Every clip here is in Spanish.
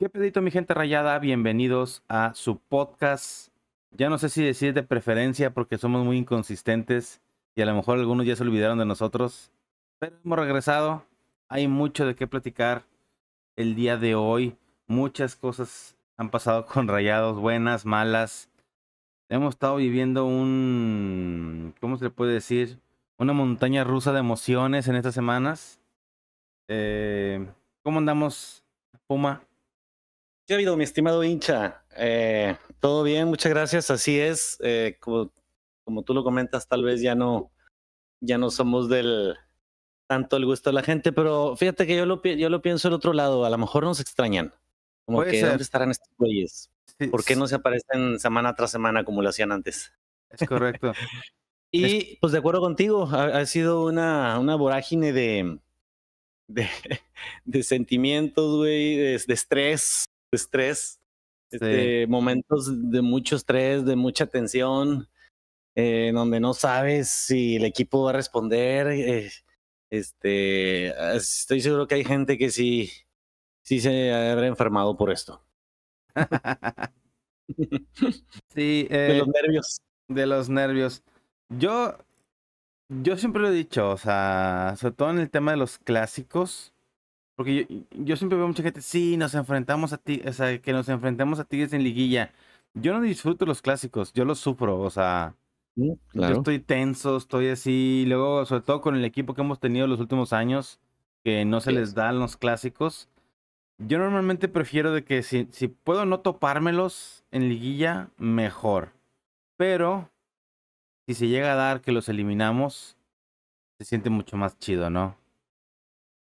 ¿Qué pedito, mi gente rayada? Bienvenidos a su podcast. Ya no sé si decir de preferencia porque somos muy inconsistentes y a lo mejor algunos ya se olvidaron de nosotros. Pero hemos regresado. Hay mucho de qué platicar el día de hoy. Muchas cosas han pasado con rayados, buenas, malas. Hemos estado viviendo un. ¿Cómo se le puede decir? Una montaña rusa de emociones en estas semanas. Eh, ¿Cómo andamos, Puma? ¿Qué ha habido, mi estimado hincha. Eh, todo bien, muchas gracias. Así es. Eh, como, tú lo comentas, tal vez ya no, ya no somos del tanto el gusto de la gente, pero fíjate que yo lo, yo lo pienso del otro lado. A lo mejor nos extrañan. Como que, ¿dónde estarán estos güeyes? ¿Por qué no se aparecen semana tras semana como lo hacían antes? Es correcto. y pues de acuerdo contigo, ha, sido una, vorágine de, de, sentimientos, güey, de, estrés, estrés, este, momentos de mucho estrés, de mucha tensión, eh, en donde no sabes si el equipo va a responder. Eh, este, ah, estoy seguro que hay gente que sí, sí se habrá enfermado por esto. sí, de los eh, nervios. De los nervios. Yo, yo siempre lo he dicho, o sea, sobre todo en el tema de los clásicos, porque yo, siempre veo mucha gente, sí, nos enfrentamos a ti, o sea, que nos enfrentemos a Tigres en liguilla. Yo no disfruto los clásicos, yo los sufro, o sea, mm, yo estoy tenso, estoy así, luego, sobre todo con el equipo que hemos tenido los últimos años, que no se les dan los clásicos. Yo normalmente prefiero de que si puedo no topármelos en liguilla, mejor. Pero si se llega a dar que los eliminamos, se siente mucho más chido, ¿no?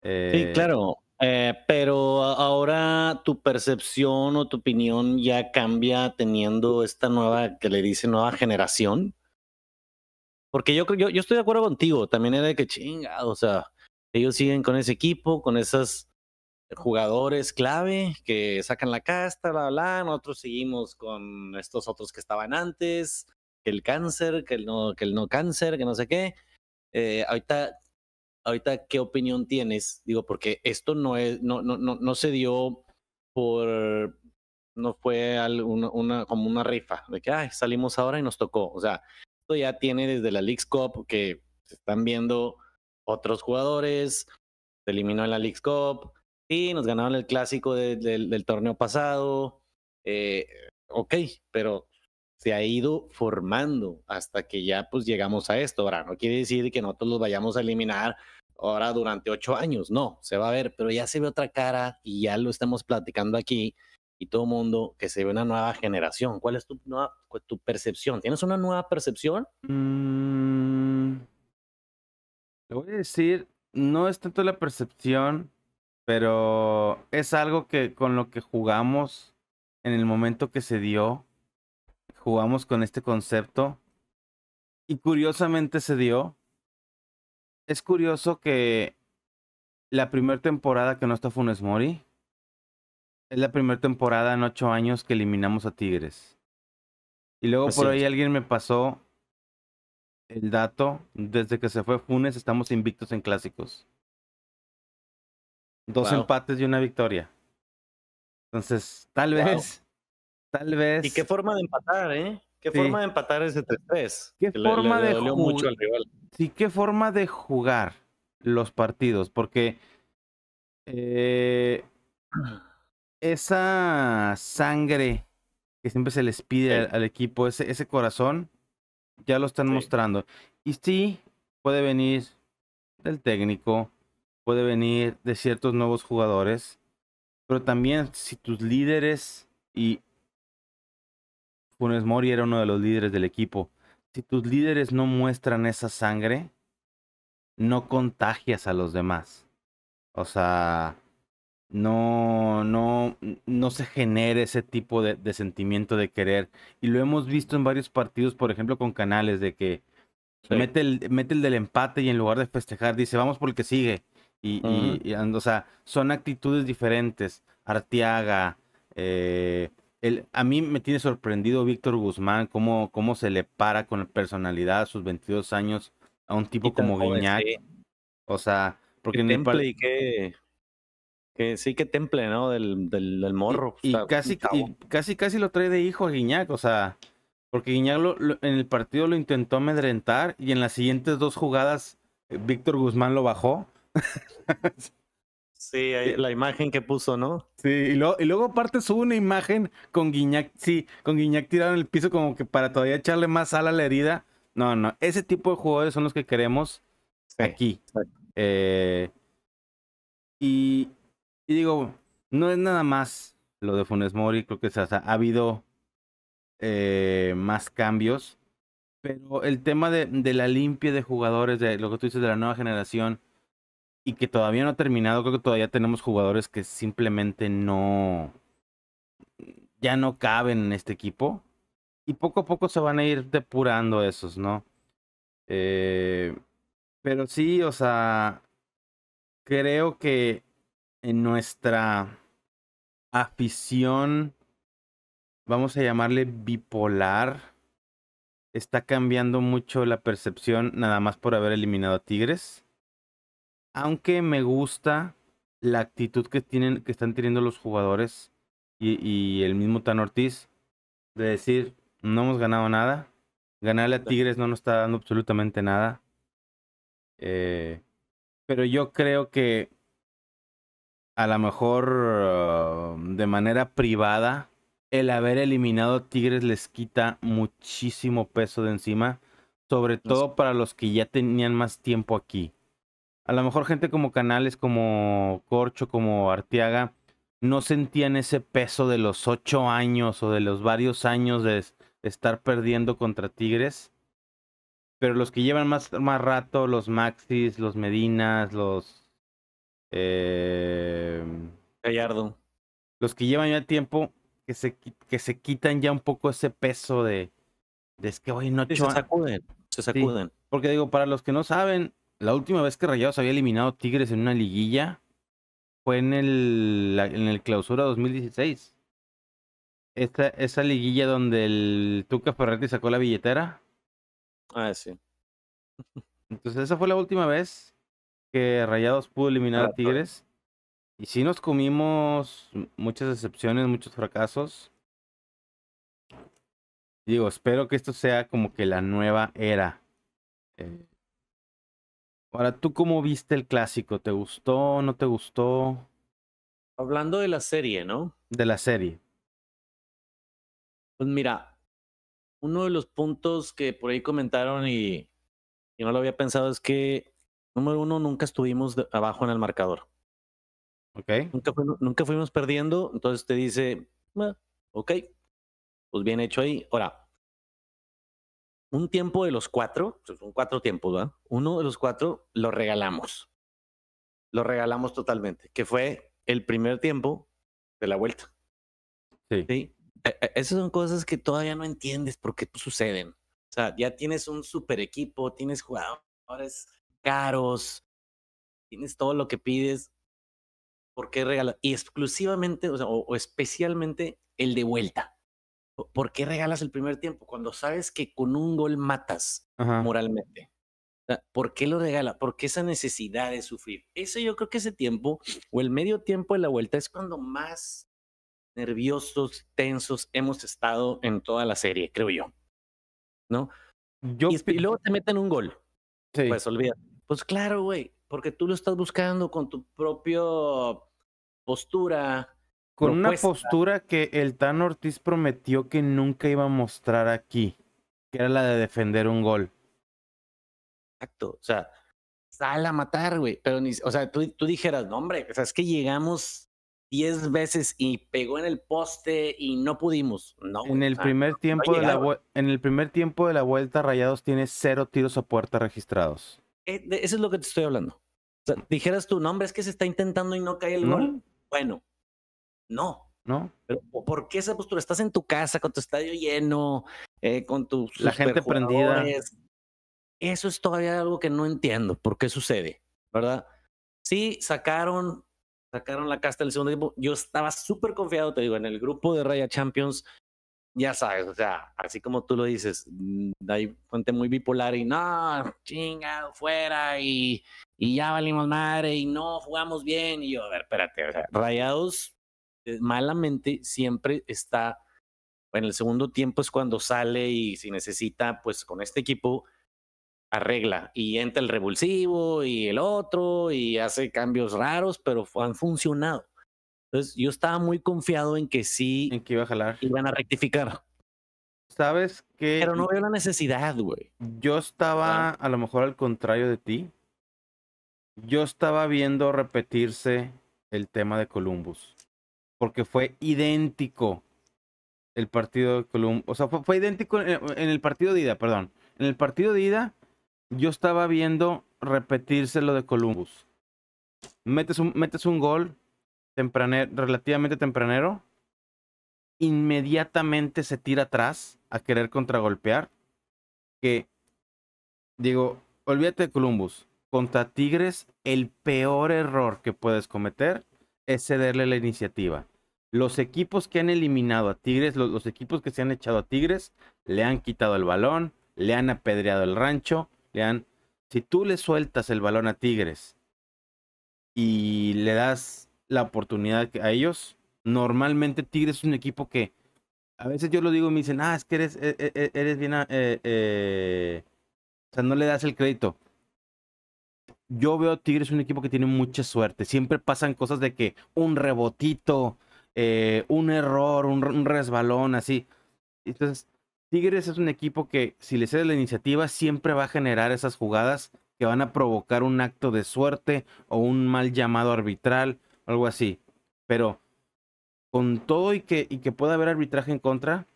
sí, eh, claro. Eh, pero ahora tu percepción o tu opinión ya cambia teniendo esta nueva, que le dice nueva generación. Porque yo, yo, yo estoy de acuerdo contigo, también era de que chinga, o sea, ellos siguen con ese equipo, con esos jugadores clave que sacan la casta, bla, bla, nosotros seguimos con estos otros que estaban antes, que el cáncer, que el no, que el no cáncer, que no sé qué. Eh, ahorita ahorita qué opinión tienes, digo, porque esto no es, no, no, no, no se dio por, no fue como una rifa de que ay, salimos ahora y nos tocó. O sea, esto ya tiene desde la Leagues Cup que se están viendo otros jugadores, se eliminó en la Leagues Cup y nos ganaron el clásico del torneo pasado. Eh, ok, pero se ha ido formando hasta que ya pues llegamos a esto. Ahora, no quiere decir que nosotros los vayamos a eliminar ahora durante ocho años, no, se va a ver, pero ya se ve otra cara y ya lo estamos platicando aquí y todo mundo que se ve una nueva generación. ¿Cuál es tu, nueva, tu percepción? ¿Tienes una nueva percepción? Le mm. voy a decir, no es tanto la percepción, pero es algo que con lo que jugamos en el momento que se dio jugamos con este concepto y curiosamente se dio. Es curioso que la primera temporada que no está Funes Mori es la primera temporada en ocho años que eliminamos a Tigres. Y luego por ahí alguien me pasó el dato. Desde que se fue Funes estamos invictos en clásicos. Dos empates y una victoria. Entonces, tal vez Tal vez. ¿Y qué forma de empatar, eh? ¿Qué forma de empatar ese 3-3? ¿Qué forma de jugar. Sí, qué forma de jugar los partidos, porque eh, esa sangre que siempre se les pide al, equipo, ese, ese corazón, ya lo están mostrando. Y sí, puede venir del técnico, puede venir de ciertos nuevos jugadores, pero también si tus líderes y Funes Mori era uno de los líderes del equipo. Si tus líderes no muestran esa sangre, no contagias a los demás. O sea, no, no, no se genere ese tipo de, sentimiento de querer. Y lo hemos visto en varios partidos, por ejemplo, con canales, de que mete, el, del empate y en lugar de festejar, dice, vamos por el que sigue. Y, o sea, son actitudes diferentes. Artiaga. eh, el, a mí me tiene sorprendido Víctor Guzmán, cómo, cómo se le para con la personalidad a sus 22 años a un tipo como Guiñac. O sea, porque qué en temple y que sí que temple, ¿no? Del, del, del morro. Y, casi, casi, casi lo trae de hijo a Guiñac, o sea, porque Guiñac en el partido lo intentó amedrentar y en las siguientes dos jugadas eh, Víctor Guzmán lo bajó. Sí, la imagen que puso, ¿no? Sí, y, y luego aparte sube una imagen con Guiñac, sí, con Guiñac tirado en el piso como que para todavía echarle más sal a la herida. No, no, ese tipo de jugadores son los que queremos aquí. Eh, y, digo, no es nada más lo de Funes Mori, creo que ha habido eh, más cambios, pero el tema de, de la limpia de jugadores, de lo que tú dices de la nueva generación, y que todavía no ha terminado. Creo que todavía tenemos jugadores que simplemente no. ya no caben en este equipo. Y poco a poco se van a ir depurando esos, ¿no? Eh, pero sí, o sea. Creo que en nuestra afición, vamos a llamarle bipolar, está cambiando mucho la percepción nada más por haber eliminado a Tigres aunque me gusta la actitud que tienen, que están teniendo los jugadores y, el mismo Tan Ortiz de decir no hemos ganado nada. Ganarle a Tigres no nos está dando absolutamente nada. Eh, pero yo creo que a lo mejor um, de manera privada, el haber eliminado a Tigres les quita muchísimo peso de encima, sobre todo para los que ya tenían más tiempo aquí a lo mejor gente como Canales, como Corcho, como Arteaga, no sentían ese peso de los ocho años o de los varios años de estar perdiendo contra Tigres. Pero los que llevan más, más rato, los Maxis, los Medinas, los... Eh, Gallardo. Los que llevan ya tiempo, que se, que se quitan ya un poco ese peso de... es que hoy no... se sacuden, se sacuden. porque digo, para los que no saben, la última vez que Rayados había eliminado Tigres en una liguilla fue en el, en el clausura 2016. Esta, esa liguilla donde el Tuca Ferretti sacó la billetera. Ah, sí. Entonces esa fue la última vez que Rayados pudo eliminar a Tigres. Y sí nos comimos muchas decepciones, muchos fracasos. Digo, espero que esto sea como que la nueva era. Eh, Ahora, ¿tú cómo viste el clásico? ¿Te gustó? ¿No te gustó? Hablando de la serie, ¿no? De la serie. Pues mira, uno de los puntos que por ahí comentaron y, no lo había pensado es que, número uno, nunca estuvimos abajo en el marcador. Ok. Nunca, fuimos perdiendo, entonces te dice, ok, pues bien hecho ahí. Ahora, un tiempo de los cuatro, pues, son cuatro tiempos, ¿verdad? Uno de los cuatro lo regalamos. Lo regalamos totalmente, que fue el primer tiempo de la vuelta. Sí. E, e, esas son cosas que todavía no entiendes por qué suceden. O sea, ya tienes un super equipo, tienes jugadores caros, tienes todo lo que pides. ¿Por qué regalar? Y exclusivamente, o, o especialmente el de vuelta. ¿Por qué regalas el primer tiempo cuando sabes que con un gol matas moralmente? ¿Por qué lo regala? ¿Por qué esa necesidad de sufrir? ese yo creo que ese tiempo o el medio tiempo de la vuelta es cuando más nerviosos, tensos hemos estado en toda la serie, creo yo. ¿No? Yo y, luego te meten un gol. Sí. Pues olvida. Pues claro, güey, porque tú lo estás buscando con tu propio postura, con una postura que el Tan Ortiz prometió que nunca iba a mostrar aquí, que era la de defender un gol. Exacto, o sea, sale a matar, güey. Pero ni, o sea, tú, tú dijeras, no, hombre, o sea, es que llegamos diez veces y pegó en el poste y no pudimos. No, en el primer tiempo de la en el primer tiempo de la vuelta Rayados tiene cero tiros a puerta registrados. Eh, eso es lo que te estoy hablando. O sea, dijeras tu nombre es que se está intentando y no cae el gol. Bueno, no. ¿No? Pero ¿por qué esa postura? Estás en tu casa con tu estadio lleno, eh, con tu la gente prendida. Eso es todavía algo que no entiendo por qué sucede, ¿verdad? Sí, sacaron, sacaron la casta del segundo equipo. Yo estaba súper confiado, te digo, en el grupo de Raya Champions. Ya sabes, o sea, así como tú lo dices, mm, hay fuente muy bipolar y no, chingado, fuera y, y ya valimos madre y no jugamos bien. Y yo, a ver, espérate, o sea, Rayados eh, malamente siempre está, en el segundo tiempo es cuando sale y si necesita, pues con este equipo arregla y entra el revulsivo y el otro y hace cambios raros, pero han funcionado. Entonces yo estaba muy confiado en que sí. En que iba a jalar. Iban a rectificar. Sabes que. Pero no veo la necesidad, güey. Yo estaba a lo mejor al contrario de ti. Yo estaba viendo repetirse el tema de Columbus porque fue idéntico el partido de Columbus. O sea, fue, idéntico en, el partido de ida, perdón. En el partido de ida, yo estaba viendo repetirse lo de Columbus. Metes un, metes un gol relativamente tempranero. Inmediatamente se tira atrás a querer contragolpear. Que, digo, olvídate de Columbus. Contra Tigres, el peor error que puedes cometer es cederle la iniciativa. Los equipos que han eliminado a Tigres, los, equipos que se han echado a Tigres, le han quitado el balón, le han apedreado el rancho, le han... Si tú le sueltas el balón a Tigres y le das la oportunidad a ellos, normalmente Tigres es un equipo que a veces yo lo digo y me dicen, ah, es que eres, e, e, e, eres bien, ah, eh, eh, o sea, no le das el crédito yo veo Tigres Tigres un equipo que tiene mucha suerte. Siempre pasan cosas de que un rebotito, eh, un error, un, resbalón, así. Entonces, Tigres es un equipo que, si le cedes la iniciativa, siempre va a generar esas jugadas que van a provocar un acto de suerte o un mal llamado arbitral, algo así. Pero con todo y que, y que pueda haber arbitraje en contra,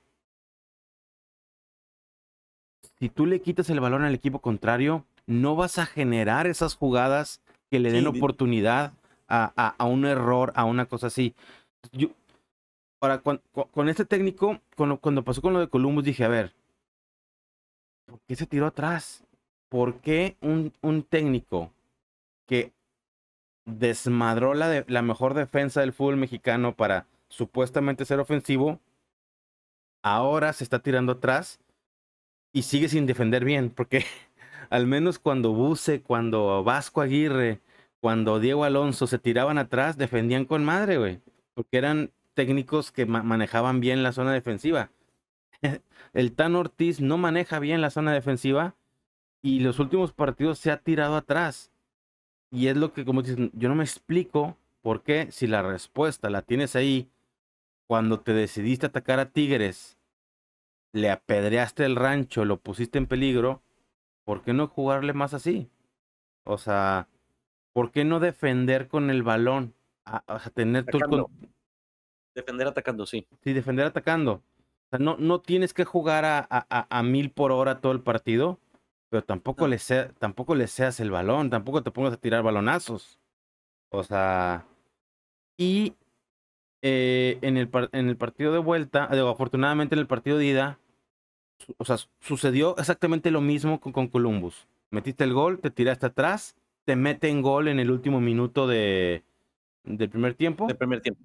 si tú le quitas el balón al equipo contrario, no vas a generar esas jugadas que le den oportunidad a, a, un error, a una cosa así. Yo, ahora, con, con este técnico, cuando, cuando pasó con lo de Columbus, dije, a ver, ¿por qué se tiró atrás? ¿Por qué un, un técnico que desmadró la, la mejor defensa del fútbol mexicano para supuestamente ser ofensivo, ahora se está tirando atrás y sigue sin defender bien? Porque al menos cuando Buse, cuando Vasco Aguirre, cuando Diego Alonso se tiraban atrás, defendían con madre, güey. Porque eran técnicos que manejaban bien la zona defensiva. El Tan Ortiz no maneja bien la zona defensiva y los últimos partidos se ha tirado atrás. Y es lo que, como dicen, yo no me explico por qué si la respuesta la tienes ahí cuando te decidiste atacar a Tigres, le apedreaste el rancho, lo pusiste en peligro, ¿por qué no jugarle más así? O sea, ¿por qué no defender con el balón? Ah, o sea, tener Defender atacando, sí. Sí, defender atacando. O sea, no, no tienes que jugar a, mil por hora todo el partido, pero tampoco, le sea, tampoco le seas el balón, tampoco te pongas a tirar balonazos. O sea, y eh, en, el, en el partido de vuelta, afortunadamente en el partido de ida, o sea, sucedió exactamente lo mismo con, Columbus. Metiste el gol, te tiraste atrás, te mete en gol en el último minuto de, del primer tiempo. Del primer tiempo.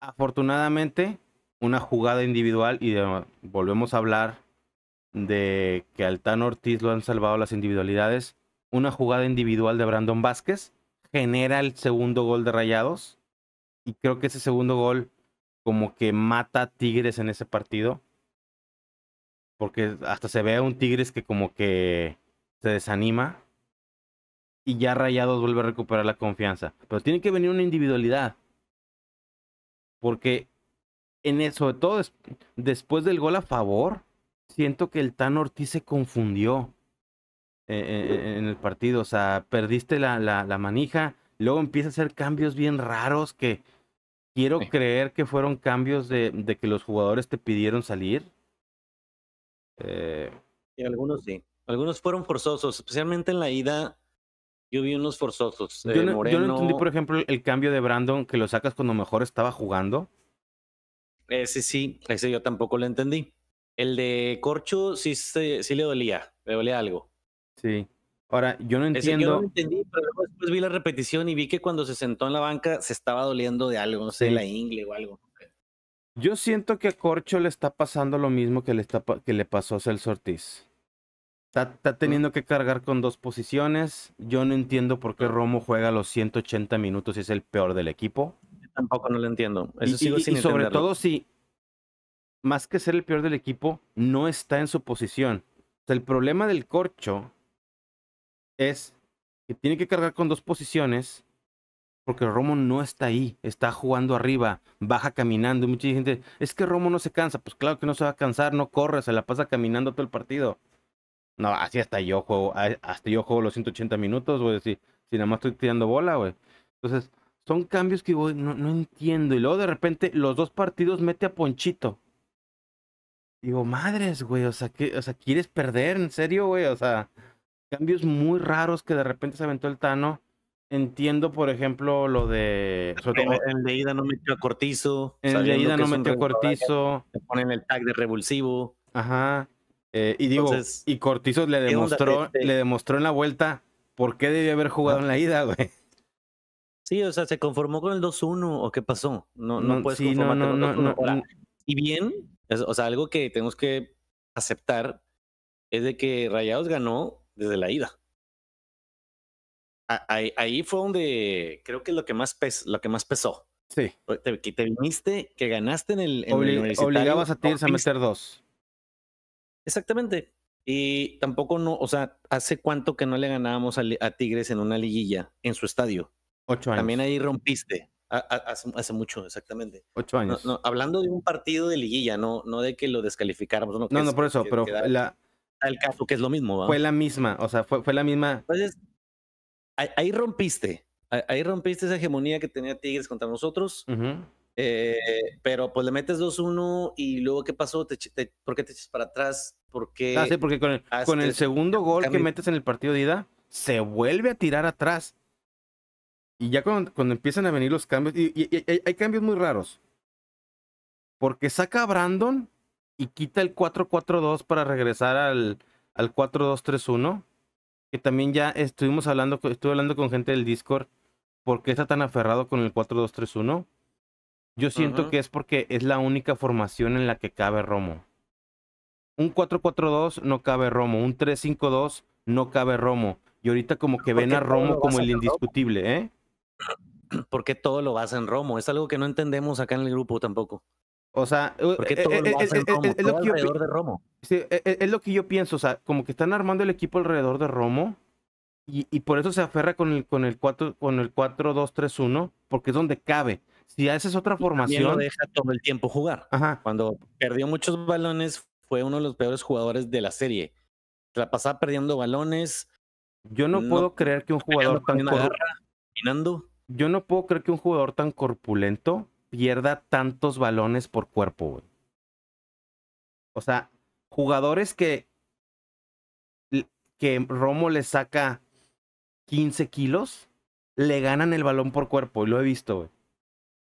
Afortunadamente, una jugada individual y volvemos a hablar de que al Ortiz lo han salvado las individualidades. Una jugada individual de Brandon Vázquez genera el segundo gol de Rayados y creo que ese segundo gol como que mata a Tigres en ese partido porque hasta se ve a un Tigres que como que se desanima. Y ya Rayados vuelve a recuperar la confianza. Pero tiene que venir una individualidad. Porque en eso, sobre todo después del gol a favor, siento que el Tan Ortiz se confundió eh, eh, eh, en, el partido. O sea, perdiste la, la, manija, luego empieza a hacer cambios bien raros que quiero creer que fueron cambios de, que los jugadores te pidieron salir. Eh, algunos sí. Algunos fueron forzosos, especialmente en la ida. Yo vi unos forzosos. yo, eh, no, Moreno... yo, no, entendí, por ejemplo, el cambio de Brandon que lo sacas cuando mejor estaba jugando. Ese sí, ese yo tampoco lo entendí. El de Corcho sí, sí, le dolía, le dolía algo. Sí. Ahora, yo no entiendo. Yo no entendí, pero después vi la repetición y vi que cuando se sentó en la banca se estaba doliendo de algo, no sé, la ingle o algo. Yo siento que a Corcho le está pasando lo mismo que le, está, que le pasó a Celso Ortiz. Está, mm. teniendo que cargar con dos posiciones. Yo no entiendo por qué ah. Romo juega los 180 minutos y es el peor del equipo. Yo tampoco no lo entiendo. y, sobre todo si, más que ser el peor del equipo, no está en su posición. El problema del corcho es que tiene que cargar con dos posiciones porque Romo no está ahí, está jugando arriba, baja caminando. Mucha gente, es que Romo no se cansa. Pues claro que no se va a cansar, no corre, se la pasa caminando todo el partido. No, así hasta yo juego, hasta yo juego los 180 minutos, güey, si, si nada más estoy tirando bola, güey. Entonces, son cambios que voy, no, entiendo. Y luego de repente los dos partidos mete a Ponchito. Digo, madres, güey, o sea, ¿quieres perder? ¿En serio, güey? O sea, cambios muy raros que de repente se aventó el Tano Entiendo, por ejemplo, lo de. Sobre todo, en no metió a Cortizo. En ida no metió a Cortizo. Le ponen el tag de revulsivo. Ajá. Eh, y digo, y Cortizo le demostró, este? le demostró en la vuelta por qué debió haber jugado en la ida, güey. Sí, o sea, se conformó con el 2-1 o qué pasó. No, no, puedes con y bien, o sea, algo que tenemos que aceptar es de que Rayados ganó desde la ida ahí, fue donde creo que lo que más, lo que más pesó. Sí. Te, que te viniste, que ganaste en el. En obligabas a Tigres a meter dos. Exactamente. Y tampoco no, o sea, ¿hace cuánto que no le ganábamos a, Tigres en una liguilla en su estadio? Ocho años. También ahí rompiste. hace, mucho, exactamente. Ocho años. hablando de un partido de liguilla, no, de que lo descalificáramos. No, no, por eso, pero El caso que es lo mismo. Fue la misma, o sea, fue, fue la misma ahí rompiste, ahí rompiste esa hegemonía que tenía Tigres contra nosotros. Eh, pero pues le metes 2-1 y luego ¿qué pasó? por qué te echas para atrás? ¿Por qué ah, sí, porque con el, segundo gol que metes en el partido de ida, se vuelve a tirar atrás. Y ya cuando, empiezan a venir los cambios, y, hay, cambios muy raros. Porque saca a Brandon y quita el 4-4-2 para regresar al 4-2-3-1 que también ya estuvimos hablando, estuve hablando con gente del Discord, ¿por qué está tan aferrado con el 4-2-3-1? Yo siento que es porque es la única formación en la que cabe Romo. Un 4-4-2 no cabe Romo, un 3-5-2 no cabe Romo. Y ahorita como que ven a Romo como el indiscutible, ¿eh? Porque todo lo basa en Romo. Es algo que no entendemos acá en el grupo tampoco. O sea, Sí, e, e, es, lo que yo pienso, o sea, como que están armando el equipo alrededor de Romo y, y por eso se aferra con el con el 4 con el 4 2 3 1, porque es donde cabe. Si haces otra formación, deja todo el tiempo jugar. Ajá. Cuando perdió muchos balones fue uno de los peores jugadores de la serie. La pasaba perdiendo balones. Yo no, puedo creer que un jugador tan corpulento. Yo no puedo creer que un jugador tan corpulento pierda tantos balones por cuerpo, O sea, jugadores que, que Romo le saca 15 kilos, le ganan el balón por cuerpo, y lo he visto, güey.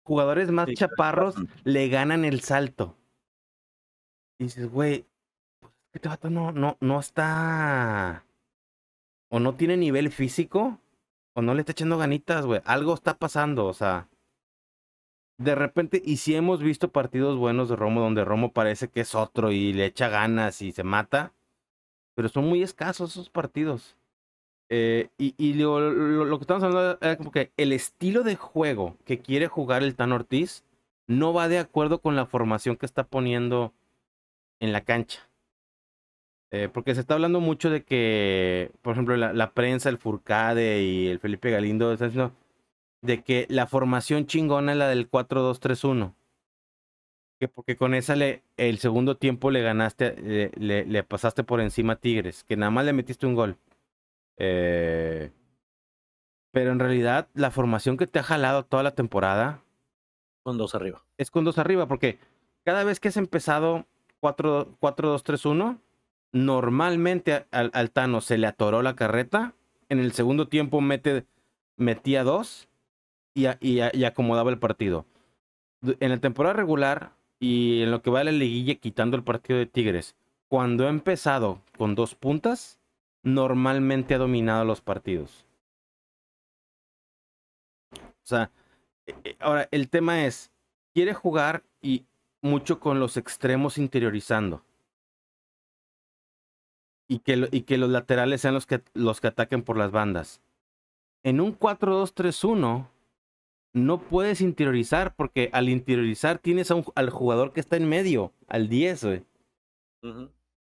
Jugadores más chaparros le ganan el salto. Y dices, güey, pues, este vato no, no, no está. O no tiene nivel físico, o no le está echando ganitas, güey. Algo está pasando, o sea de repente, y si hemos visto partidos buenos de Romo donde Romo parece que es otro y le echa ganas y se mata, pero son muy escasos esos partidos. Eh, y, lo, que estamos hablando es como que el estilo de juego que quiere jugar el Tan Ortiz no va de acuerdo con la formación que está poniendo en la cancha. Eh, porque se está hablando mucho de que, por ejemplo, la, la prensa, el Furcade y el Felipe Galindo están diciendo, de que la formación chingona es la del 4-2-3-1. Que porque con esa le, el segundo tiempo le ganaste, eh, le, pasaste por encima a Tigres, que nada más le metiste un gol. Eh, pero en realidad la formación que te ha jalado toda la temporada... Con dos arriba. Es con dos arriba, porque cada vez que has empezado 4-2-3-1, normalmente al, Tano se le atoró la carreta. En el segundo tiempo mete, metía dos y, acomodaba el partido. En la temporada regular y en lo que va a la liguilla quitando el partido de Tigres, cuando ha empezado con dos puntas, normalmente ha dominado los partidos. O sea, e, e, ahora el tema es, quiere jugar y mucho con los extremos interiorizando. Y que, los laterales sean los que, los que ataquen por las bandas. En un 4-2-3-1, no puedes interiorizar porque al interiorizar tienes al jugador que está en medio, al 10,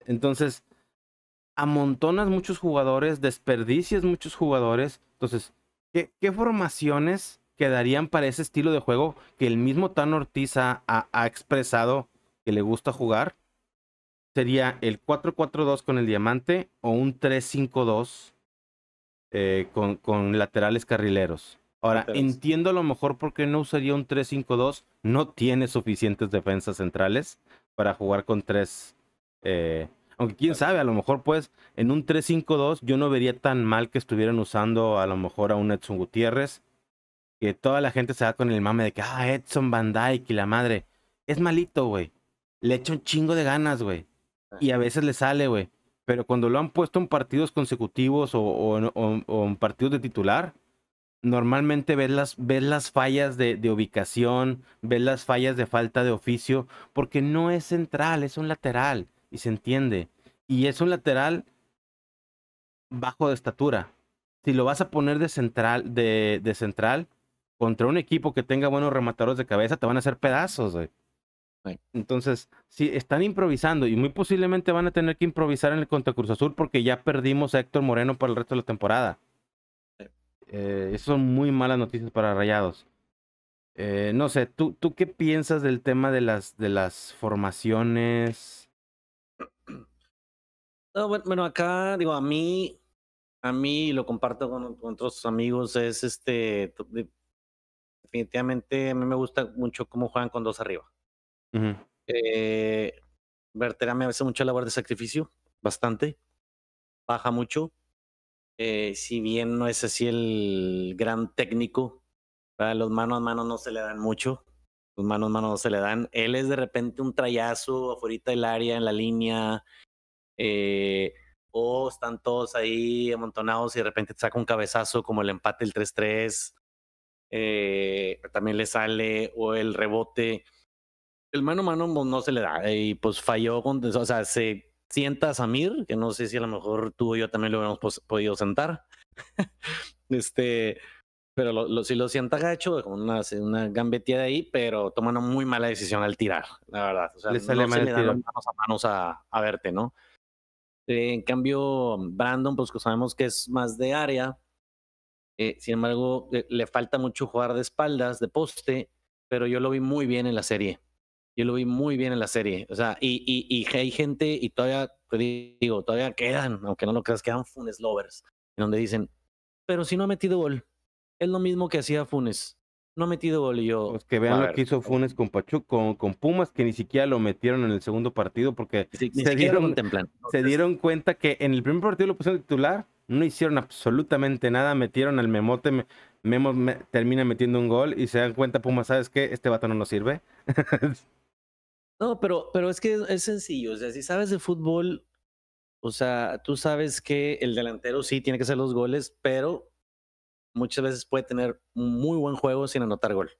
Entonces, amontonas muchos jugadores, desperdicias muchos jugadores. Entonces, ¿qué, formaciones quedarían para ese estilo de juego que el mismo Tan Ortiz ha, expresado que le gusta jugar? Sería el 4-4-2 con el diamante o un 3-5-2 eh, con laterales carrileros. Ahora, entiendo a lo mejor por qué no usaría un 3-5-2. No tiene suficientes defensas centrales para jugar con tres. Eh, aunque quién sabe, a lo mejor pues en un 3-5-2 yo no vería tan mal que estuvieran usando a lo mejor a un Edson Gutiérrez. Que toda la gente se va con el mame de que, ah, Edson Van Dyke y la madre. Es malito, güey. Le echa un chingo de ganas, güey. Y a veces le sale, güey. Pero cuando lo han puesto en partidos consecutivos o, o en partidos de titular, normalmente ves las, ves las fallas de, ubicación, ves las fallas de falta de oficio, porque no es central, es un lateral, y se entiende. Y es un lateral bajo de estatura. Si lo vas a poner de central, de, central, contra un equipo que tenga buenos rematadores de cabeza, te van a hacer pedazos, Entonces, si están improvisando y muy posiblemente van a tener que improvisar en el contra Cruz Azul porque ya perdimos a Héctor Moreno para el resto de la temporada. Eh, son muy malas noticias para Rayados. Eh, no sé, ¿tú, qué piensas del tema de las, de las formaciones? bueno, acá, digo, a mí, a mí lo comparto con, otros amigos, es este, definitivamente a mí me gusta mucho cómo juegan con dos arriba. Uh eh, me hace mucha labor de sacrificio, bastante, baja mucho, eh, si bien no es así el gran técnico, los manos a manos no se le dan mucho, los manos a mano no se le dan. Él es de repente un trayazo afuera del área, en la línea, eh, o están todos ahí amontonados y de repente saca un cabezazo como el empate, el 3-3, eh, también le sale, o el rebote. El mano a mano pues, no se le da, y pues falló, o sea, se sienta a Samir, que no sé si a lo mejor tú o yo también lo hubiéramos podido sentar. este, pero lo, lo, si lo sienta gacho, como una, una de ahí, pero toma una muy mala decisión al tirar, la verdad. O sea, le sale no mal se las manos a manos a, verte, ¿no? Eh, en cambio, Brandon, pues que sabemos que es más de área. Eh, sin embargo, eh, le falta mucho jugar de espaldas, de poste, pero yo lo vi muy bien en la serie. Yo lo vi muy bien en la serie. O sea, y, y, hay gente, y todavía, te digo, todavía quedan, aunque no lo creas, quedan Funes Lovers, en donde dicen, pero si no ha metido gol, es lo mismo que hacía Funes. No ha metido gol y yo. Pues que vean lo que hizo Funes con pachu con, Pumas, que ni siquiera lo metieron en el segundo partido porque se, dieron, se dieron cuenta que en el primer partido lo pusieron titular, no hicieron absolutamente nada, metieron al memote, Memo termina metiendo un gol y se dan cuenta, Pumas, ¿sabes qué? Este vato no nos sirve. No, pero, pero es que es sencillo. O sea, si sabes de fútbol, o sea, tú sabes que el delantero sí tiene que hacer los goles, pero muchas veces puede tener muy buen juego sin anotar gol.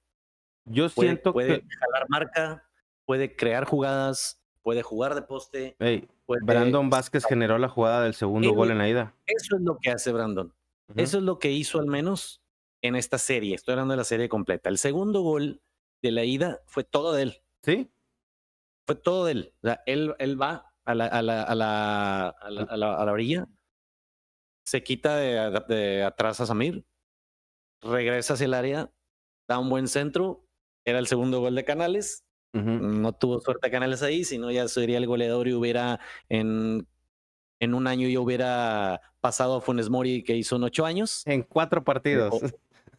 Yo siento que. Puede jalar marca, puede crear jugadas, puede jugar de poste. Hey, Brandon Vázquez generó la jugada del segundo gol en la ida. Eso es lo que hace Brandon. Eso es lo que hizo al menos en esta serie. Estoy hablando de la serie completa. El segundo gol de la ida fue todo de él. Sí fue todo de él. él, va a la, a la, a la, orilla, se quita de, atrás a Samir, regresa hacia el área, da un buen centro, era el segundo gol de Canales. No tuvo suerte Canales ahí, sino ya sería el goleador y hubiera en en un año yo hubiera pasado a Funes Mori que hizo en ocho años. En cuatro partidos.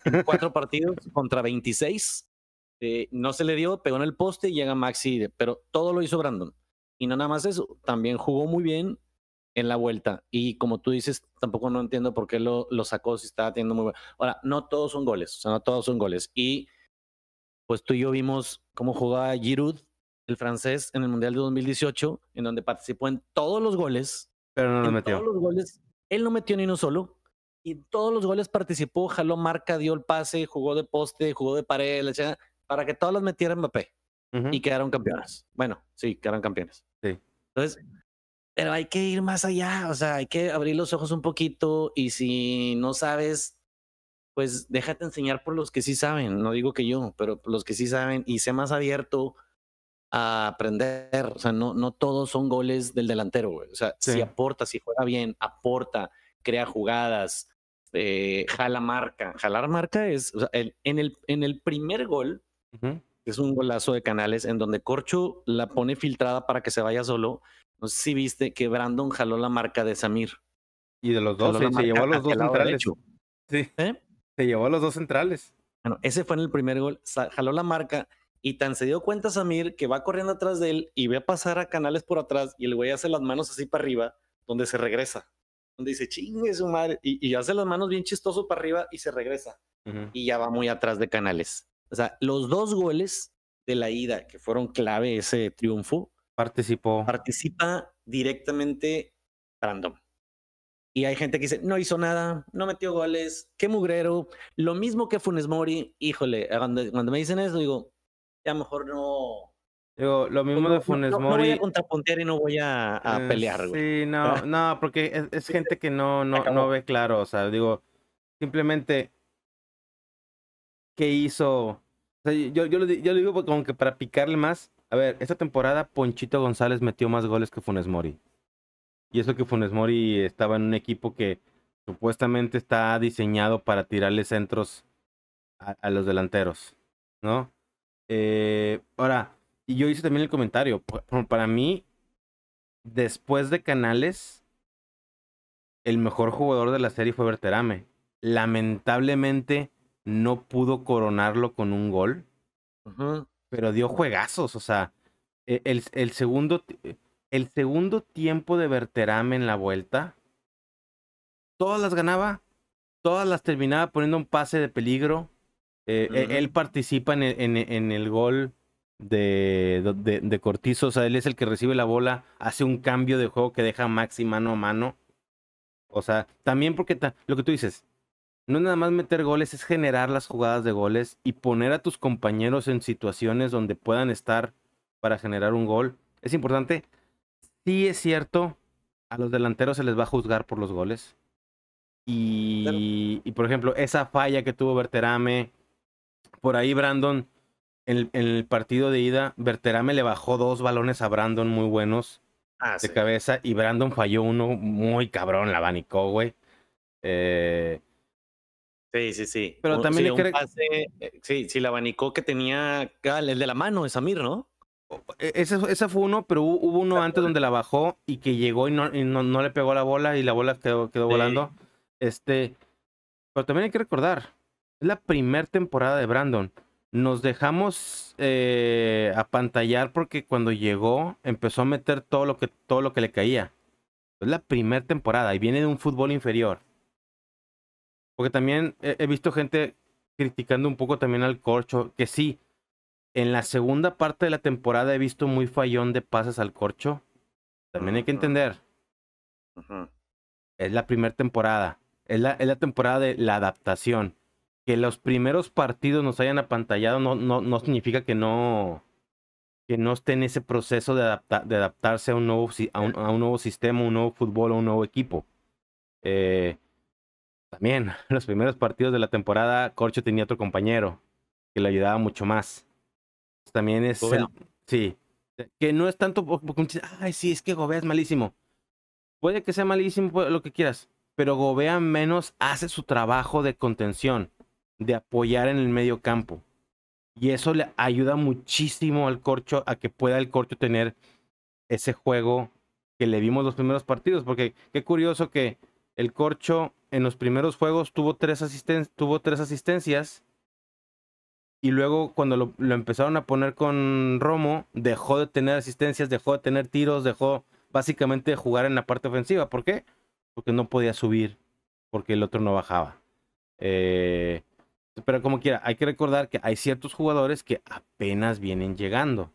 en cuatro partidos contra 26. Eh, no se le dio, pegó en el poste y llega Maxi, pero todo lo hizo Brandon. Y no nada más eso, también jugó muy bien en la vuelta. Y como tú dices, tampoco no entiendo por qué lo, sacó si estaba teniendo muy bueno. Ahora, no todos son goles, o sea, no todos son goles. Y pues tú y yo vimos cómo jugaba Giroud, el francés, en el Mundial de 2018, en donde participó en todos los goles. Pero no lo metió. los goles, él no metió ni uno solo. Y todos los goles participó, jaló marca, dio el pase, jugó de poste, jugó de pared, la para que todos los metieran Mbappé. Y quedaron campeones, Bueno, sí, quedaron campeones. Sí. Entonces, pero hay que ir más allá, o sea, hay que abrir los ojos un poquito y si no sabes, pues déjate enseñar por los que sí saben, no digo que yo, pero los que sí saben y sé más abierto a aprender, o sea, no, no todos son goles del delantero, o sea, si aporta, si juega bien, aporta, crea jugadas, eh, jala marca, jalar marca es, o sea, en, el, en el primer gol es un golazo de Canales en donde Corcho la pone filtrada para que se vaya solo. No sé si viste que Brandon jaló la marca de Samir. Y de los dos, se llevó a los dos centrales. ¿Eh? Se llevó a los dos centrales. Bueno, ese fue en el primer gol. Jaló la marca y tan se dio cuenta Samir que va corriendo atrás de él y ve a pasar a Canales por atrás y el güey hace las manos así para arriba, donde se regresa. Donde dice, chingue su madre. Y, y hace las manos bien chistoso para arriba y se regresa. Y ya va muy atrás de Canales. O sea, los dos goles de la ida, que fueron clave ese triunfo, participó. Participa directamente random. Y hay gente que dice, no hizo nada, no metió goles, qué mugrero. Lo mismo que Funes Mori, híjole, cuando, me dicen eso, digo, ya mejor no. Digo, lo mismo pues de Funes Mori. No, voy a contrapuntear y no voy a, eh, pelear, Sí, no, no, porque es, gente que no, no, no ve claro, o sea, digo, simplemente, ¿qué hizo yo, lo, digo como que para picarle más. A ver, esta temporada Ponchito González metió más goles que Funes Mori. Y eso que Funes Mori estaba en un equipo que supuestamente está diseñado para tirarle centros a, los delanteros, ¿no? Eh, ahora, y yo hice también el comentario. Para mí, después de Canales, el mejor jugador de la serie fue Berterame. Lamentablemente, no pudo coronarlo con un gol, pero dio juegazos, o sea, e-, el, el, segundo, eh, el segundo tiempo de Berterame en la vuelta, todas las ganaba, todas las terminaba poniendo un pase de peligro, eh, e-, él participa en el, en, el gol de, de, de, Cortizo. O sea, él es el que recibe la bola, hace un cambio de juego que deja a Maxi mano a mano. O sea, también porque lo que tú dices, no es nada más meter goles, es generar las jugadas de goles y poner a tus compañeros en situaciones donde puedan estar para generar un gol. Es importante. Sí es cierto, a los delanteros se les va a juzgar por los goles. Y, y por ejemplo, esa falla que tuvo Berterame, por ahí Brandon, en, el partido de ida, Berterame le bajó dos balones a Brandon muy buenos ah, de cabeza y Brandon falló uno muy cabrón, la abanicó, güey. Eh, Sí, sí, sí. Pero también sí, le eh, sí, sí, la abanicó que tenía ah, el de la mano de Samir, ¿no? E, ese, fue uno, pero hubo uno antes donde la bajó y que llegó y no, no, le pegó la bola y la bola quedó, quedó volando. Este, pero también hay que recordar, es la primera temporada de Brandon. Nos dejamos eh, apantallar porque cuando llegó empezó a meter todo lo que, todo lo que le caía. Es la primera temporada y viene de un fútbol inferior. Porque también he, visto gente criticando un poco también al corcho, que sí, en la segunda parte de la temporada he visto muy fallón de pases al corcho. También hay que entender. Es la primera temporada. Es la, es la, temporada de la adaptación. Que los primeros partidos nos hayan apantallado no, no, no significa que no, que no esté en ese proceso de, de adaptarse a un, nuevo, a un, nuevo sistema, un nuevo fútbol, a un nuevo equipo. Eh, también, los primeros partidos de la temporada, Corcho tenía otro compañero que le ayudaba mucho más. También es. sí. Que no es tanto. Ay, sí, es que Gobea es malísimo. Puede que sea malísimo, lo que quieras. Pero Gobea menos hace su trabajo de contención, de apoyar en el medio campo. Y eso le ayuda muchísimo al Corcho a que pueda el Corcho tener ese juego que le vimos los primeros partidos. Porque qué curioso que el Corcho en los primeros juegos tuvo tres, tuvo asistencias. Y luego cuando lo, empezaron a poner con Romo, dejó de tener asistencias, dejó de tener tiros, dejó básicamente de jugar en la parte ofensiva. ¿Por qué? Porque no podía subir, porque el otro no bajaba. Eh, pero como quiera, hay que recordar que hay ciertos jugadores que apenas vienen llegando.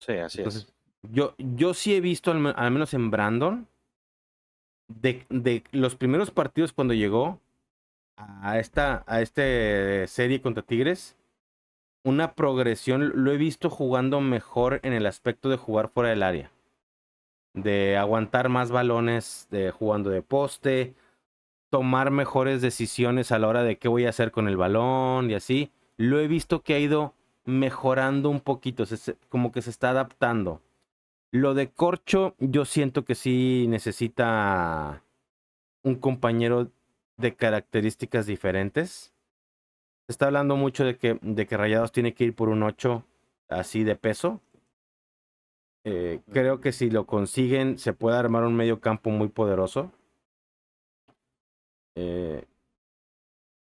Sí, así Yo, yo sí he visto, al menos en Brandon, de, los primeros partidos cuando llegó a esta a este serie contra Tigres, una progresión, lo he visto jugando mejor en el aspecto de jugar fuera del área, de aguantar más balones de, jugando de poste, tomar mejores decisiones a la hora de qué voy a hacer con el balón y así. Lo he visto que ha ido mejorando un poquito, como que se está adaptando. Lo de Corcho, yo siento que sí necesita un compañero de características diferentes. Se está hablando mucho de que, de que Rayados tiene que ir por un 8 así de peso. Eh, creo que si lo consiguen, se puede armar un medio campo muy poderoso. Eh,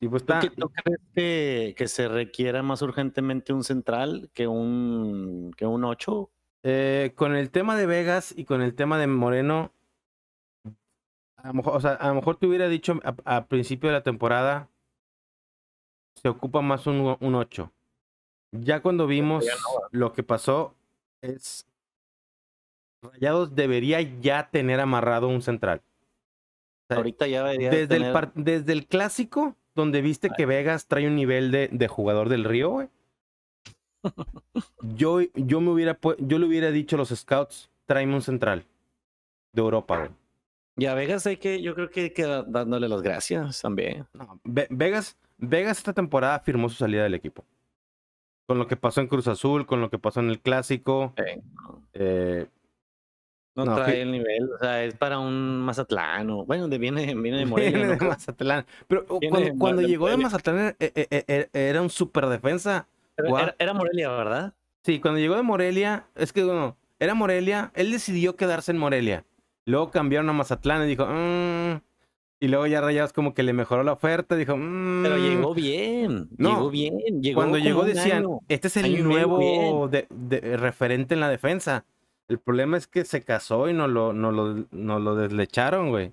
pues ¿Tú, crees que, que, se requiera más urgentemente un central que un, que un 8? Eh, con el tema de Vegas y con el tema de Moreno, a lo mejor, o sea, a lo mejor te hubiera dicho a, principio de la temporada, se ocupa más un, un 8. Ya cuando vimos lo que pasó, es Rayados debería ya tener amarrado un central. Ahorita ya desde, el desde el clásico, donde viste que Vegas trae un nivel de, de jugador del río, güey yo, yo me hubiera yo le hubiera dicho a los scouts, tráeme un central de Europa, Ya, Vegas hay que, yo creo que hay que dándole las gracias también. Vegas, Vegas esta temporada firmó su salida del equipo. Con lo que pasó en Cruz Azul, con lo que pasó en el clásico. Eh, no, trae el nivel, o sea, es para un Mazatlán bueno, de, viene, de Morelia. Mazatlán. Pero oh, cuando, llegó de Mazatlán eh, eh, eh, era un super defensa era, Morelia, ¿verdad? Sí, cuando llegó de Morelia, es que bueno, era Morelia, él decidió quedarse en Morelia. Luego cambiaron a Mazatlán y dijo, mmm. y luego ya Rayados como que le mejoró la oferta, dijo, mmm. pero llegó bien, llegó bien. Llegó cuando llegó decían, este es el nuevo referente en la defensa. El problema es que se casó y no lo, lo, lo deslecharon, güey.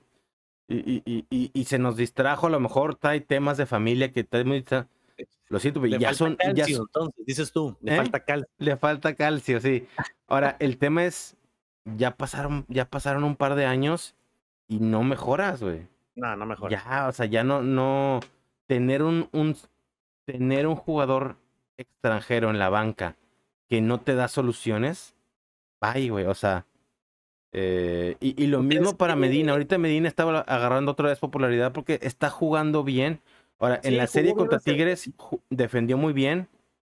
Y, y, y, y, se nos distrajo, a lo mejor hay temas de familia que está muy... Lo siento, pero ya son. entonces, dices tú, le ¿Eh? falta calcio. Le falta calcio, sí. Ahora, el tema es: ya pasaron, ya pasaron un par de años y no mejoras, güey. No, no mejoras. Ya, o sea, ya no, no. Tener un, tener un jugador extranjero en la banca que no te da soluciones, bye, güey. O sea, eh, y, y, lo mismo para Medina. Ahorita Medina estaba agarrando otra vez popularidad porque está jugando bien, Ahora, en la serie contra Tigres defendió muy bien.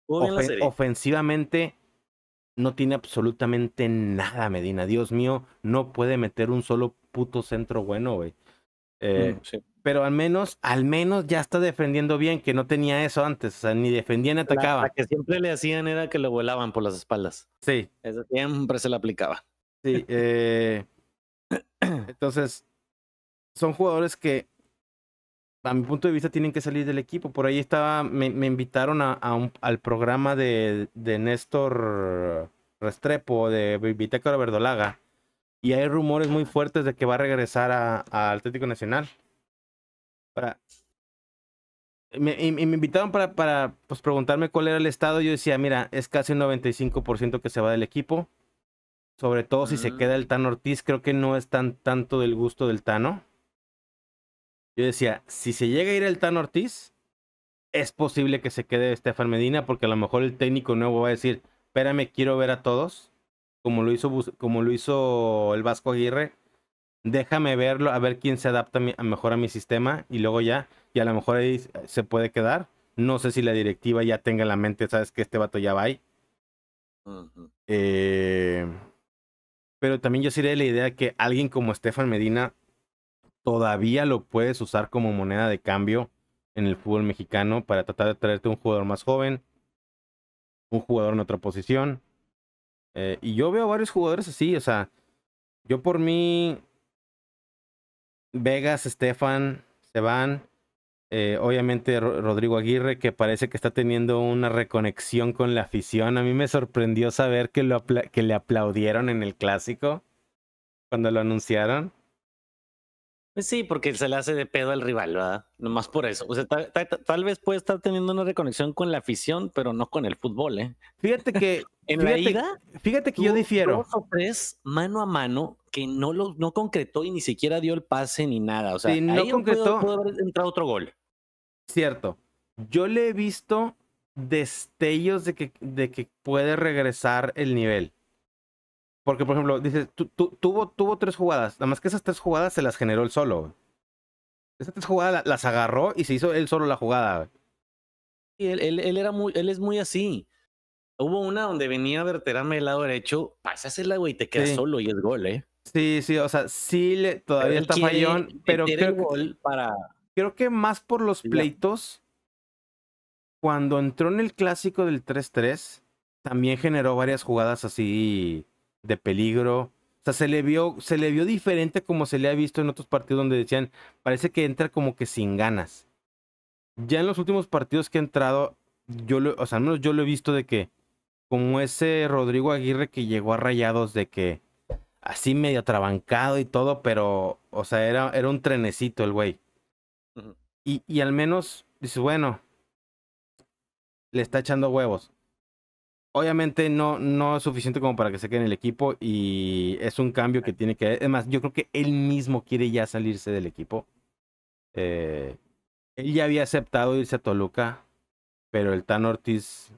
ofensivamente no tiene absolutamente nada, Medina. Dios mío, no puede meter un solo puto centro bueno, güey. Eh, mm, pero al menos, al menos ya está defendiendo bien, que no tenía eso antes. O sea, ni defendía ni atacaba. La, que siempre le hacían era que lo volaban por las espaldas. Sí. Eso siempre se le aplicaba. Sí. Eh, entonces, son jugadores que a mi punto de vista, tienen que salir del equipo. Por ahí estaba, me, invitaron al programa de, Néstor Restrepo, de la Verdolaga. Y hay rumores muy fuertes de que va a regresar al Atlético Nacional. Para, me, y, me invitaron para, pues, preguntarme cuál era el estado. Yo decía, mira, es casi un 95% que se va del equipo. Sobre todo si se mm. queda el Tano Ortiz, creo que no es tan tanto del gusto del Tano. Yo decía, si se llega a ir el Tan Ortiz, es posible que se quede Estefan Medina, porque a lo mejor el técnico nuevo va a decir, espérame, quiero ver a todos, como lo hizo, como lo hizo el Vasco Aguirre, déjame verlo, a ver quién se adapta mejor a mi sistema, y luego ya, y a lo mejor ahí se puede quedar. No sé si la directiva ya tenga en la mente, sabes que este vato ya va ahí. Eh, pero también yo sí la idea que alguien como Estefan Medina todavía lo puedes usar como moneda de cambio en el fútbol mexicano para tratar de traerte un jugador más joven, un jugador en otra posición. Eh, y yo veo varios jugadores así, o sea, yo por mí, Vegas, Estefan se van. Eh, obviamente Rodrigo Aguirre, que parece que está teniendo una reconexión con la afición. A mí me sorprendió saber que, lo que le aplaudieron en el clásico cuando lo anunciaron. Pues sí, porque se le hace de pedo al rival, ¿verdad? Nomás por eso. O sea, tal vez puede estar teniendo una reconexión con la afición, pero no con el fútbol, ¿eh? Fíjate que en la fíjate que yo difiero. Dos o mano a mano que no lo no concretó y ni siquiera dio el pase ni nada. O sea, no Pudo, haber entrado otro gol. Cierto. Yo le he visto destellos de que, de que puede regresar el nivel. Porque, por ejemplo, dice, tu, tuvo, tuvo tres jugadas. Nada más que esas tres jugadas se las generó él solo. Esas tres jugadas las agarró y se hizo él solo la jugada. Y él, él, era muy, él es muy así. Hubo una donde venía a verterarme del lado derecho, pásasela, güey, te quedas solo y es gol, ¿eh? Sí, sí, o sea, sí todavía está fallón, pero creo, para... creo que más por los pleitos, cuando entró en el clásico del 3-3, también generó varias jugadas así de peligro. O sea, se le vio, se le vio diferente como se le ha visto en otros partidos donde decían, parece que entra como que sin ganas. Ya en los últimos partidos que ha entrado, yo lo, o sea, al menos yo lo he visto de que, como ese Rodrigo Aguirre que llegó a rayados de que así medio trabancado y todo, pero, o sea, era, era un trenecito el güey. y, y al menos dices, bueno, le está echando huevos obviamente no, no es suficiente como para que se quede en el equipo y es un cambio que tiene que... Además, yo creo que él mismo quiere ya salirse del equipo. Eh, él ya había aceptado irse a Toluca, pero el Tan Ortiz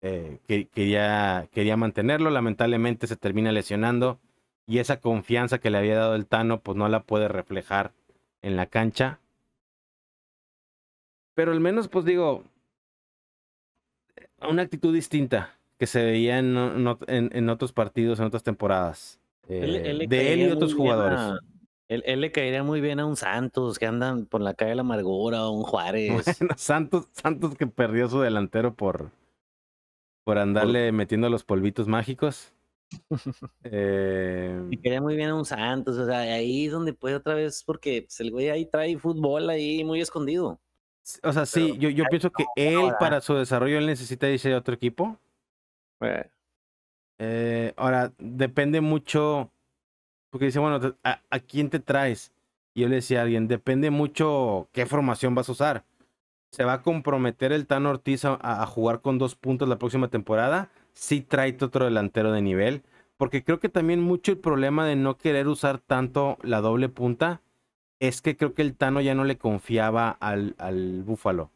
eh, quería, quería mantenerlo. Lamentablemente se termina lesionando y esa confianza que le había dado el Tano, pues no la puede reflejar en la cancha. Pero al menos, pues digo, una actitud distinta que se veía en, otros partidos, en otras temporadas. Eh, de él y otros jugadores. él, le caería muy bien a un Santos que andan por la calle de la amargura o un Juárez. Santos, Santos que perdió su delantero por, andarle metiendo los polvitos mágicos. eh... caería muy bien a un Santos, o sea, ahí es donde puede otra vez, porque el güey ahí trae fútbol ahí muy escondido. O sea, sí, yo, yo pienso que él para su desarrollo él necesita irse a otro equipo, eh, ahora, depende mucho, porque dice, bueno, ¿a, quién te traes? Y yo le decía a alguien, depende mucho qué formación vas a usar. ¿Se va a comprometer el Tano Ortiz a, jugar con dos puntos la próxima temporada? ¿Si trae otro delantero de nivel. Porque creo que también mucho el problema de no querer usar tanto la doble punta es que creo que el Tano ya no le confiaba al, al Búfalo.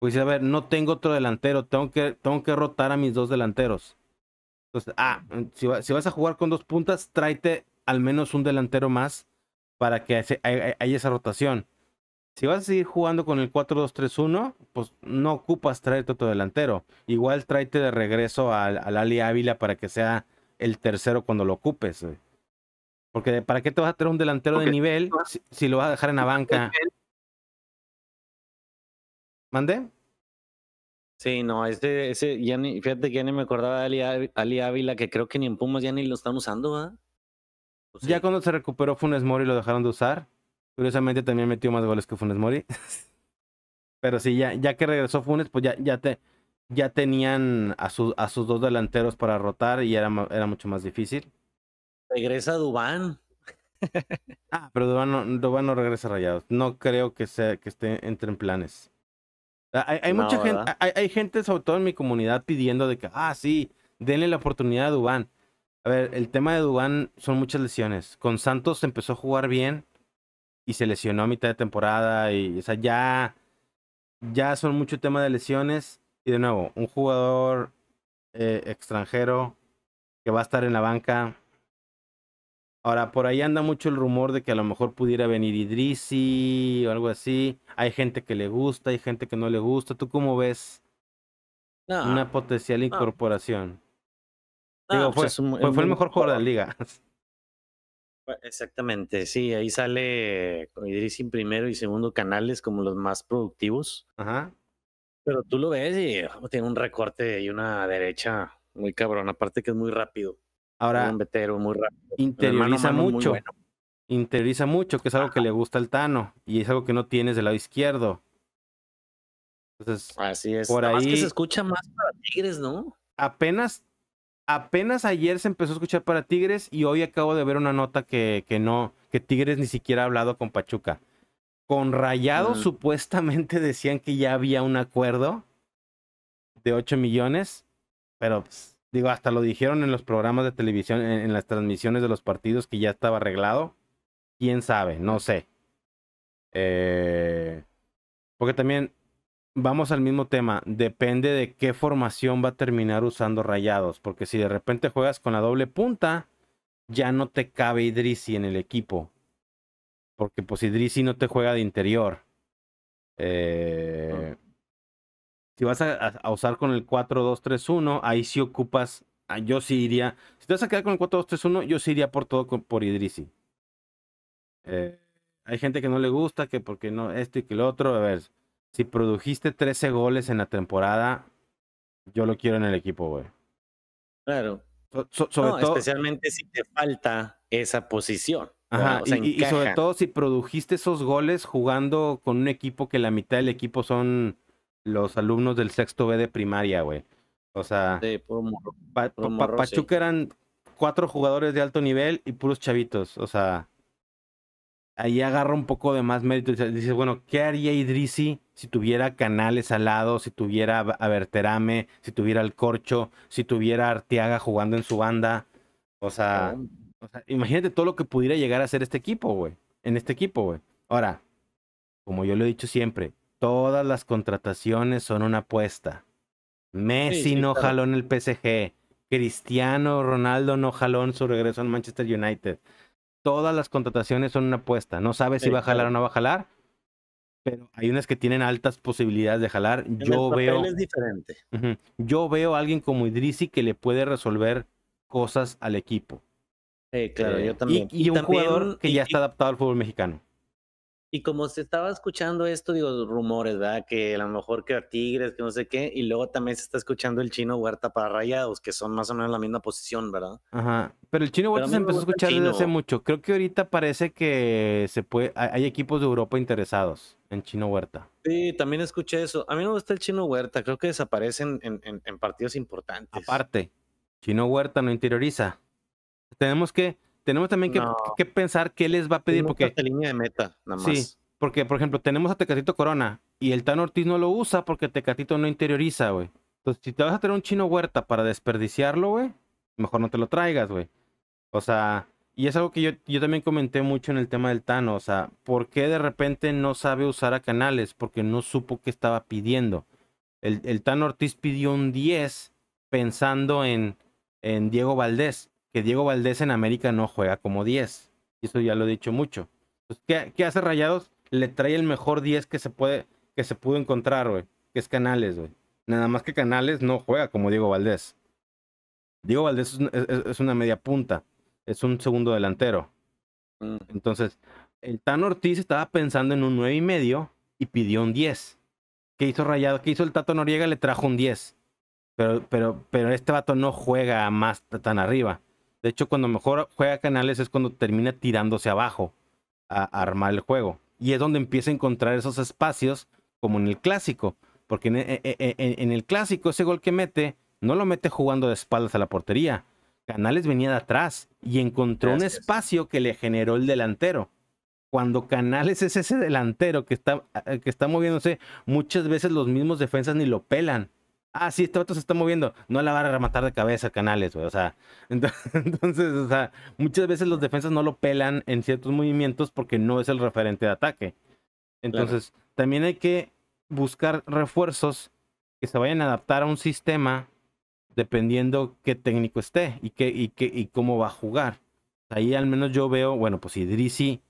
Pues a ver, no tengo otro delantero, tengo que, tengo que rotar a mis dos delanteros. Entonces, ah, si, vas a jugar con dos puntas, tráete al menos un delantero más para que haya, esa rotación. Si vas a seguir jugando con el 4-2-3-1, pues no ocupas traerte otro delantero. Igual tráete de regreso al, Ali Ávila para que sea el tercero cuando lo ocupes. Porque ¿para qué te vas a traer un delantero de nivel ah. si, lo vas a dejar en la banca? ¿Mande? Sí, no, ese, ese, ya ni, fíjate que ya ni me acordaba de Ali, Ali Ávila, que creo que ni en Pumas ya ni lo están usando, ¿verdad? Pues ya cuando se recuperó Funes Mori lo dejaron de usar. Curiosamente también metió más goles que Funes Mori. Pero sí, ya, ya que regresó Funes, pues ya, ya, te, ya tenían a, sus a sus dos delanteros para rotar y era, era mucho más difícil. Regresa Dubán. ah, pero Dubán no, no regresa rayados. No creo que, sea, que esté entre en planes. Ah, hay, mucha gente, hay, gente, sobre todo en mi comunidad, pidiendo de que, ah, sí, denle la oportunidad a Dubán. A ver, el tema de Dubán son muchas lesiones. Con Santos empezó a jugar bien y se lesionó a mitad de temporada. Y, o sea, ya, ya son mucho temas de lesiones. Y de nuevo, un jugador eh, extranjero que va a estar en la banca Ahora, por ahí anda mucho el rumor de que a lo mejor pudiera venir Idrisi o algo así. Hay gente que le gusta, hay gente que no le gusta. ¿Tú cómo ves una potencial incorporación? fue, el mejor jugador de la liga. Exactamente, sí, ahí sale Idrisi en primero y segundo canales como los más productivos. Ajá. Pero tú lo ves y oh, tiene un recorte y una derecha muy cabrón, aparte que es muy rápido. Ahora, interioriza mucho. Interioriza mucho, que es algo que le gusta al Tano y es algo que no tienes del lado izquierdo. Entonces, así es. Por ahí, se escucha más para Tigres, ¿no? Apenas, apenas ayer se empezó a escuchar para Tigres y hoy acabo de ver una nota que, no, que Tigres ni siquiera ha hablado con Pachuca. Con Rayado mm. supuestamente decían que ya había un acuerdo de 8 millones, pero pues, Digo, hasta lo dijeron en los programas de televisión, en, las transmisiones de los partidos que ya estaba arreglado. Quién sabe, no sé. Eh, porque también vamos al mismo tema. Depende de qué formación va a terminar usando Rayados. Porque si de repente juegas con la doble punta, ya no te cabe Idrisi en el equipo. Porque pues Idrisi no te juega de interior. Eh, si vas a, usar con el 4-2-3-1, ahí sí ocupas. Ah, yo sí iría. Si te vas a quedar con el 4-2-3-1, yo sí iría por todo por Idrisi. Eh, hay gente que no le gusta, que porque no, esto y que lo otro. A ver, si produjiste 13 goles en la temporada, yo lo quiero en el equipo, güey. Claro. especialmente si te falta esa posición. Ajá, y, sobre todo si produjiste esos goles jugando con un equipo que la mitad del equipo son los alumnos del sexto B de primaria, güey. O sea, Pachuca eran cuatro jugadores de alto nivel y puros chavitos. O sea, ahí agarra un poco de más mérito. Dices, bueno, ¿qué haría Idrisi si tuviera Canales al lado, si tuviera a si tuviera el Corcho, si tuviera Artiaga Arteaga jugando en su banda? O sea, imagínate todo lo que pudiera llegar a hacer este equipo, güey. En este equipo, güey. Ahora, como yo lo he dicho siempre, Todas las contrataciones son una apuesta. Messi no jaló en el PSG. Cristiano Ronaldo no jaló en su regreso al Manchester United. Todas las contrataciones son una apuesta. No sabe si va a jalar o no va a jalar, pero hay unas que tienen altas posibilidades de jalar. yo veo. Yo veo a alguien como Idrisi que le puede resolver cosas al equipo. claro, yo eh, también. Y, un jugador que ya está adaptado al fútbol mexicano. Y como se estaba escuchando esto, digo, rumores, ¿verdad? Que a lo mejor que Tigres, que no sé qué, y luego también se está escuchando el chino Huerta para Rayados, que son más o menos en la misma posición, ¿verdad? Ajá, pero el chino Huerta se empezó a escuchar desde hace mucho. Creo que ahorita parece que se puede, hay equipos de Europa interesados en chino Huerta. Sí, también escuché eso. A mí no me gusta el chino Huerta, creo que desaparecen en, en partidos importantes. Aparte, chino Huerta no interioriza. Tenemos que tenemos también que, que pensar qué les va a pedir. porque línea meta, porque, por ejemplo, tenemos a Tecatito Corona y el Tan Ortiz no lo usa porque Tecatito no interioriza, güey. Entonces, si te vas a tener un chino huerta para desperdiciarlo, güey, mejor no te lo traigas, güey. O sea, y es algo que yo, yo, también comenté mucho en el tema del Tano. O sea, ¿por qué de repente no sabe usar a Canales? Porque no supo qué estaba pidiendo. El, el Tano Ortiz pidió un 10 pensando en, en Diego Valdés que Diego Valdés en América no juega como 10. Y eso ya lo he dicho mucho. ¿qué, hace Rayados? Le trae el mejor 10 que se puede, que se pudo encontrar, güey. Que es Canales, güey. Nada más que Canales no juega como Diego Valdés. Diego Valdés es, una media punta. Es un segundo delantero. Mm. Entonces, el Tano Ortiz estaba pensando en un 9 y medio y pidió un 10. ¿Qué hizo Rayados? ¿Qué hizo el Tato Noriega? Le trajo un 10. Pero, pero, pero este vato no juega más tan arriba. De hecho, cuando mejor juega canales es cuando termina tirándose abajo a, armar el juego. Y es donde empieza a encontrar esos espacios como en el clásico. Porque e, e, e, en, el clásico ese gol que mete no lo mete jugando de espaldas a la portería. Canales venía de atrás y encontró un espacio que le generó el delantero. Cuando Canales es ese delantero que está, eh, que está moviéndose, muchas veces los mismos defensas ni lo pelan ah, sí, este vato se está moviendo, no la va a rematar de cabeza Canales, güey. O sea, entonces, o sea, muchas veces los defensas no lo pelan en ciertos movimientos porque no es el referente de ataque. Entonces, también hay que buscar refuerzos que se vayan a adaptar a un sistema dependiendo qué técnico esté y, qué, y, qué, y cómo va a jugar. Ahí al menos yo veo, bueno, pues si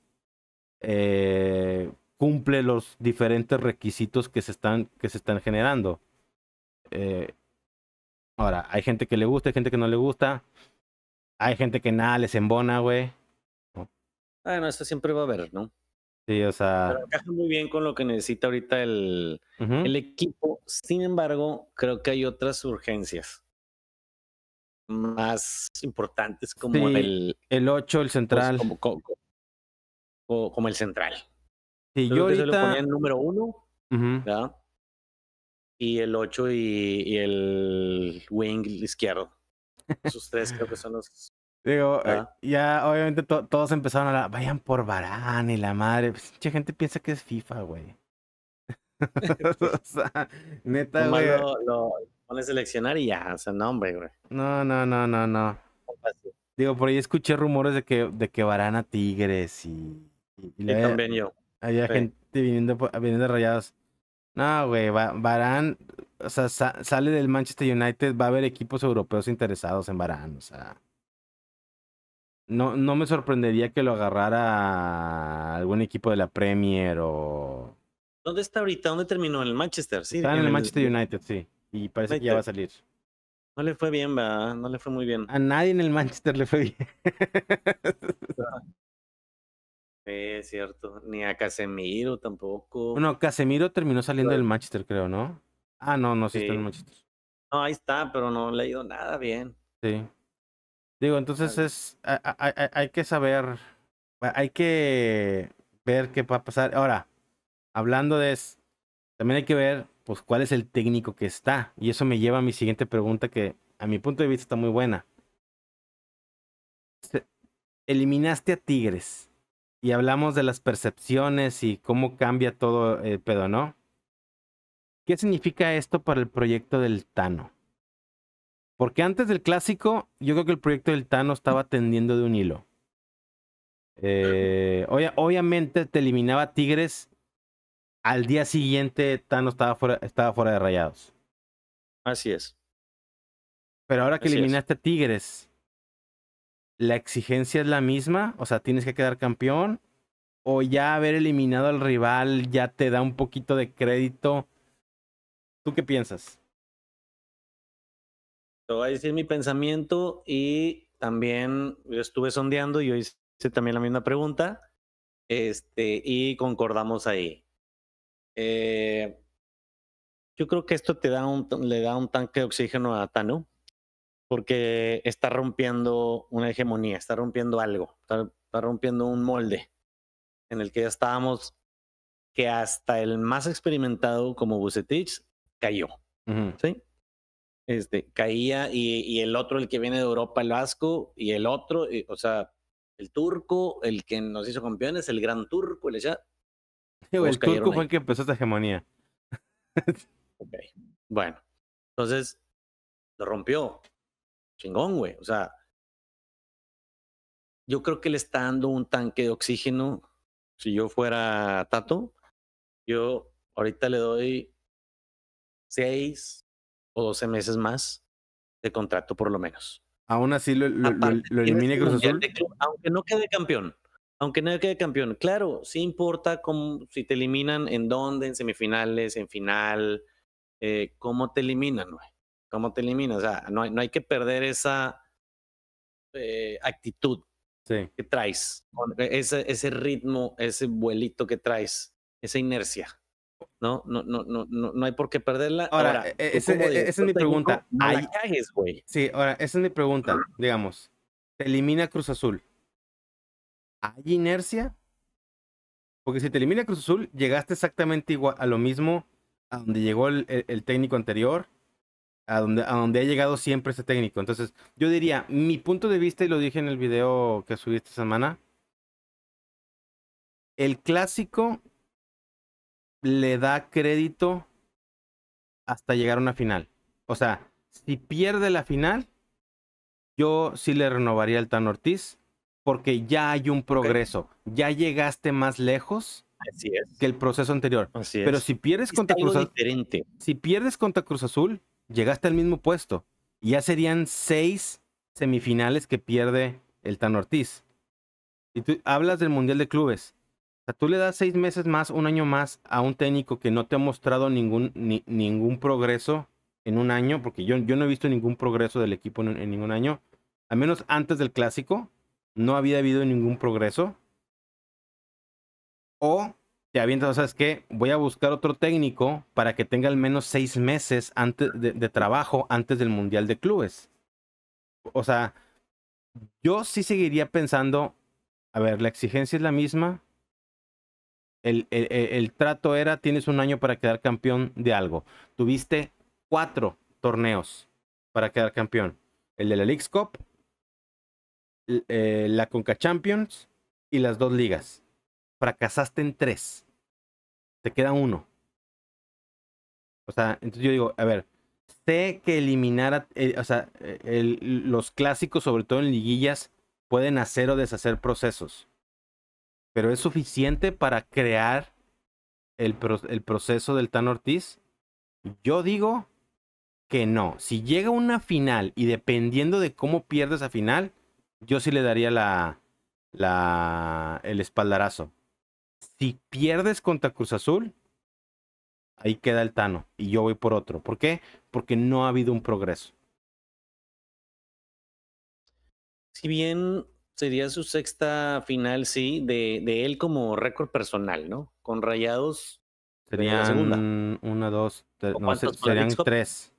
eh, cumple los diferentes requisitos que se están, que se están generando eh, ahora, hay gente que le gusta, hay gente que no le gusta. Hay gente que nada les embona, güey. Bueno, eso siempre va a haber, ¿no? Sí, o sea. muy bien con lo que necesita ahorita el, el equipo. Sin embargo, creo que hay otras urgencias más importantes como el. El 8, el pues, central. como, el central. Sí, yo ahorita. ponía número uno y el 8 y, el wing izquierdo. Esos tres creo que son los. Digo, eh, ya obviamente todos empezaron a vayan por Barán y la madre. Mucha pues, gente piensa que es FIFA, güey. o sea, neta, güey. Lo, pones a seleccionar y ya, o sea, no, hombre, güey. No, no, no, no, no. Digo, por ahí escuché rumores de que, de que Barán a Tigres y. Y, también yo. Había gente viniendo, pues, viniendo rayados. No, güey, Barán, o sea, sale del Manchester United, va a haber equipos europeos interesados en Barán, o sea. No, no me sorprendería que lo agarrara algún equipo de la Premier o. ¿Dónde está ahorita? ¿Dónde terminó? ¿En el Manchester? Sí, está en, el, Manchester United, sí. Y parece que ya va a salir. No le fue bien, va, no le fue muy bien. A nadie en el Manchester le fue bien. es cierto. Ni a Casemiro tampoco. Bueno, Casemiro terminó saliendo del Manchester, creo, ¿no? Ah, no, no, sí, está en el Manchester. No, ahí está, pero no le ha ido nada bien. Sí. Digo, entonces es. Hay, que saber. Hay que ver qué va a pasar. Ahora, hablando de. También hay que ver, pues, cuál es el técnico que está. Y eso me lleva a mi siguiente pregunta, que a mi punto de vista está muy buena. Eliminaste a Tigres y hablamos de las percepciones y cómo cambia todo el pedo, ¿no? ¿Qué significa esto para el proyecto del Tano? Porque antes del clásico, yo creo que el proyecto del Tano estaba tendiendo de un hilo. Eh, obviamente te eliminaba Tigres. Al día siguiente, Tano estaba fuera, estaba fuera de rayados. Así es. Pero ahora que eliminaste Tigres, la exigencia es la misma, o sea, tienes que quedar campeón, o ya haber eliminado al rival ya te da un poquito de crédito. ¿Tú qué piensas? Te voy a decir mi pensamiento y también yo estuve sondeando y yo hice también la misma pregunta este, y concordamos ahí. Eh, yo creo que esto te da le da un tanque de oxígeno a Tanu porque está rompiendo una hegemonía, está rompiendo algo, está, rompiendo un molde en el que ya estábamos, que hasta el más experimentado como Bucetich cayó. ¿sí? Este, caía y, y, el otro, el que viene de Europa, el vasco, y el otro, o sea, el turco, el que nos hizo campeones, el gran turco, el ya. El turco fue el que empezó esta hegemonía. okay. Bueno, entonces lo rompió chingón, güey. O sea, yo creo que le está dando un tanque de oxígeno. Si yo fuera Tato, yo ahorita le doy seis o doce meses más de contrato por lo menos. Aún así lo, lo, elimine Cruz Azul. aunque no quede campeón. Aunque no quede campeón. Claro, sí importa si te eliminan en dónde, en semifinales, en final, eh, cómo te eliminan, güey. ¿Cómo te eliminas? O sea, no, no hay que perder esa eh, actitud que traes, e, ese, ese ritmo, ese vuelito que traes, esa inercia. No, no, no, no, no, hay por qué perderla. Ahora, e, e, esa es mi pregunta. Sí, ahora, esa es mi pregunta, digamos. Te elimina Cruz Azul. ¿Hay inercia? Porque si te elimina Cruz Azul, llegaste exactamente igual a lo mismo a donde llegó el técnico anterior a donde, donde ha llegado siempre este técnico. Entonces, yo diría, mi punto de vista, y lo dije en el video que subí esta semana, el clásico le da crédito hasta llegar a una final. O sea, si pierde la final, yo sí le renovaría al Tan Ortiz porque ya hay un progreso, ya llegaste más lejos que el proceso anterior. Pero si pierdes contra Cruz Azul, si pierdes contra Cruz Azul, llegaste al mismo puesto. Y ya serían seis semifinales que pierde el Tan Ortiz. Y tú hablas del Mundial de Clubes. O sea, tú le das seis meses más, un año más a un técnico que no te ha mostrado ningún, ningún progreso en un año, porque yo, no he visto ningún progreso del equipo en, en ningún año. Al menos antes del clásico, no había habido ningún progreso. O ya avientas, ¿sabes que Voy a buscar otro técnico para que tenga al menos seis meses antes de, trabajo antes del Mundial de Clubes. O sea, yo sí seguiría pensando, a ver, la exigencia es la misma. El, el, trato era, tienes un año para quedar campeón de algo. Tuviste cuatro torneos para quedar campeón. El de la League's Cup, eh, la Conca Champions y las dos ligas fracasaste en tres. Te queda uno. O sea, entonces yo digo, a ver, sé que eliminar, eh, o sea, los clásicos, sobre todo en liguillas, pueden hacer o deshacer procesos. Pero es suficiente para crear el, proceso del Tan Ortiz. Yo digo que no. Si llega una final y dependiendo de cómo pierdes a final, yo sí le daría la, la, el espaldarazo si pierdes contra Cruz Azul, ahí queda el Tano y yo voy por otro. ¿Por qué? Porque no ha habido un progreso. Si bien sería su sexta final, sí, de, él como récord personal, ¿no? Con rayados. Serían una, dos, tres, serían tres.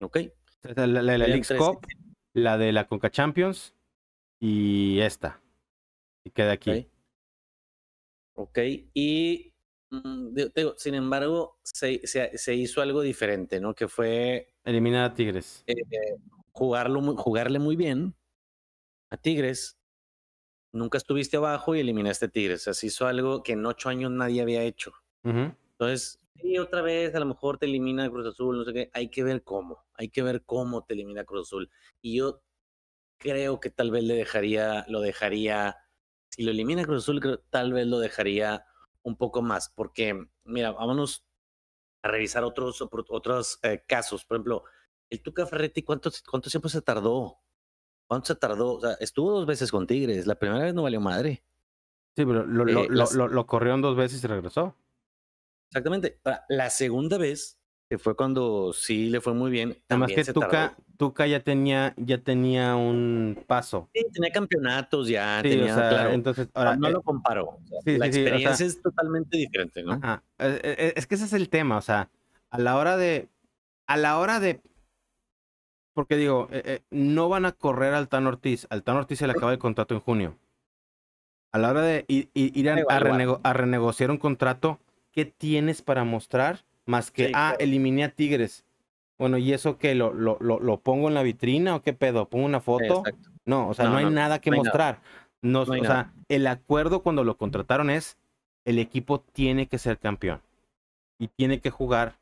Ok. La, de la, la la de la Conca Champions y esta. Y queda aquí. ¿ok? Y, mm, sin embargo, se, se, hizo algo diferente, ¿no? Que fue... Eliminar a Tigres. Eh, eh, jugarlo, jugarle muy bien a Tigres. Nunca estuviste abajo y eliminaste a Tigres. O sea, hizo algo que en ocho años nadie había hecho. Entonces, y otra vez a lo mejor te elimina Cruz Azul, no sé qué. Hay que ver cómo. Hay que ver cómo te elimina Cruz Azul. Y yo creo que tal vez le dejaría, lo dejaría y lo elimina Cruz Azul, tal vez lo dejaría un poco más, porque, mira, vámonos a revisar otros, otros eh, casos. Por ejemplo, el Tuca Ferretti, ¿cuánto, cuánto tiempo se tardó? ¿Cuánto se tardó? O sea, estuvo dos veces con Tigres, la primera vez no valió madre. Sí, pero lo, lo, eh, corrieron dos veces y regresó. Exactamente. La segunda vez fue cuando sí le fue muy bien. Además que Tuca, Tuca, ya tenía, ya tenía un paso. Sí, tenía campeonatos ya, entonces, ahora, no eh, lo comparo. la experiencia es totalmente diferente, ¿no? Eh, eh, es que ese es el tema, o sea, a la hora de, a la hora de, porque digo, no van a correr al Tan Ortiz, al Tan Ortiz se le acaba el contrato en junio. A la hora de ir, a renegociar un contrato, ¿qué tienes para mostrar? Más que, ah, eliminé a Tigres. Bueno, ¿y eso que lo, lo, lo, pongo en la vitrina o qué pedo? ¿Pongo una foto? No, o sea, no, hay nada que mostrar. no, o sea, el acuerdo cuando lo contrataron es el equipo tiene que ser campeón y tiene que jugar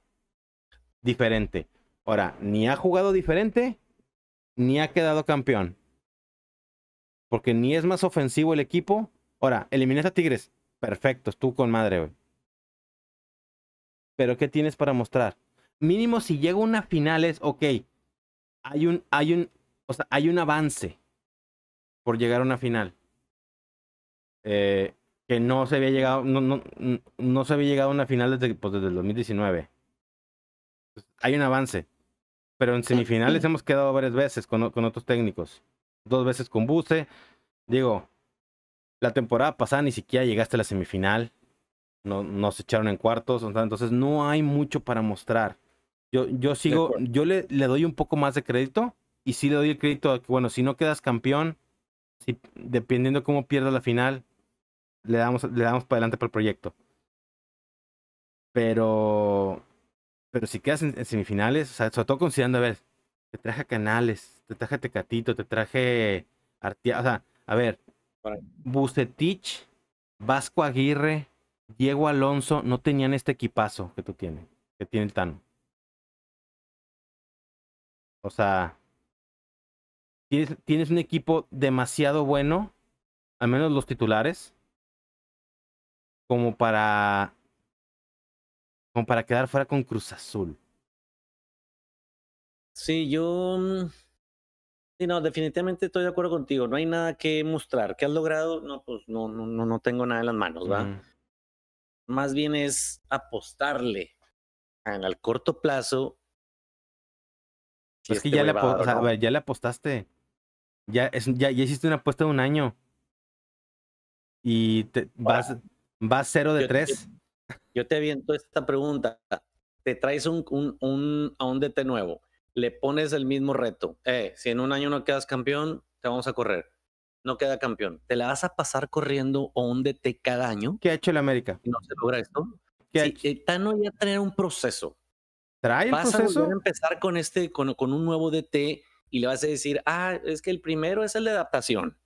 diferente. Ahora, ni ha jugado diferente, ni ha quedado campeón. Porque ni es más ofensivo el equipo. Ahora, eliminé a Tigres. Perfecto, tú con madre, pero ¿qué tienes para mostrar? Mínimo si llega una final es, ok, hay un, hay un, hay un avance por llegar a una final. Eh, que no se había llegado, no, no, se había llegado a una final desde, pues, desde el 2019. hay un avance. Pero en semifinales hemos quedado varias veces con, con otros técnicos. Dos veces con Buse. Digo, la temporada pasada ni siquiera llegaste a la semifinal no, nos echaron en cuartos, entonces no hay mucho para mostrar. Yo, yo sigo, yo le, le doy un poco más de crédito y sí le doy el crédito a que, bueno, si no quedas campeón, si, dependiendo cómo pierdas la final, le damos, le damos para adelante para el proyecto. Pero, pero si quedas en, semifinales, o sea, sobre todo considerando, a ver, te traje Canales, te traje Tecatito, te traje Artia, o sea, a ver, Bucetich, Vasco Aguirre, Diego Alonso no tenían este equipazo que tú tienes, que tiene el Tano. O sea, tienes, un equipo demasiado bueno, al menos los titulares, como para, como para quedar fuera con Cruz Azul. Sí, yo. Mm, sí, no, definitivamente estoy de acuerdo contigo. No hay nada que mostrar. ¿Qué has logrado? No, pues no, no, no tengo nada en las manos, ¿va? más bien es apostarle al corto plazo. es que ya, le ya le apostaste. Ya, hiciste una apuesta de un año. Y vas, vas cero de tres. Yo, te aviento esta pregunta. Te traes un, un, un, a un DT nuevo. Le pones el mismo reto. Eh, si en un año no quedas campeón, te vamos a correr no queda campeón. Te la vas a pasar corriendo o un DT cada año. ¿Qué ha hecho el América? Y no se logra esto. Eh, Tano ya tener un proceso. ¿Trae el proceso? vas a empezar con, este, con, un nuevo DT y le vas a decir, ah, es que el primero es el de adaptación.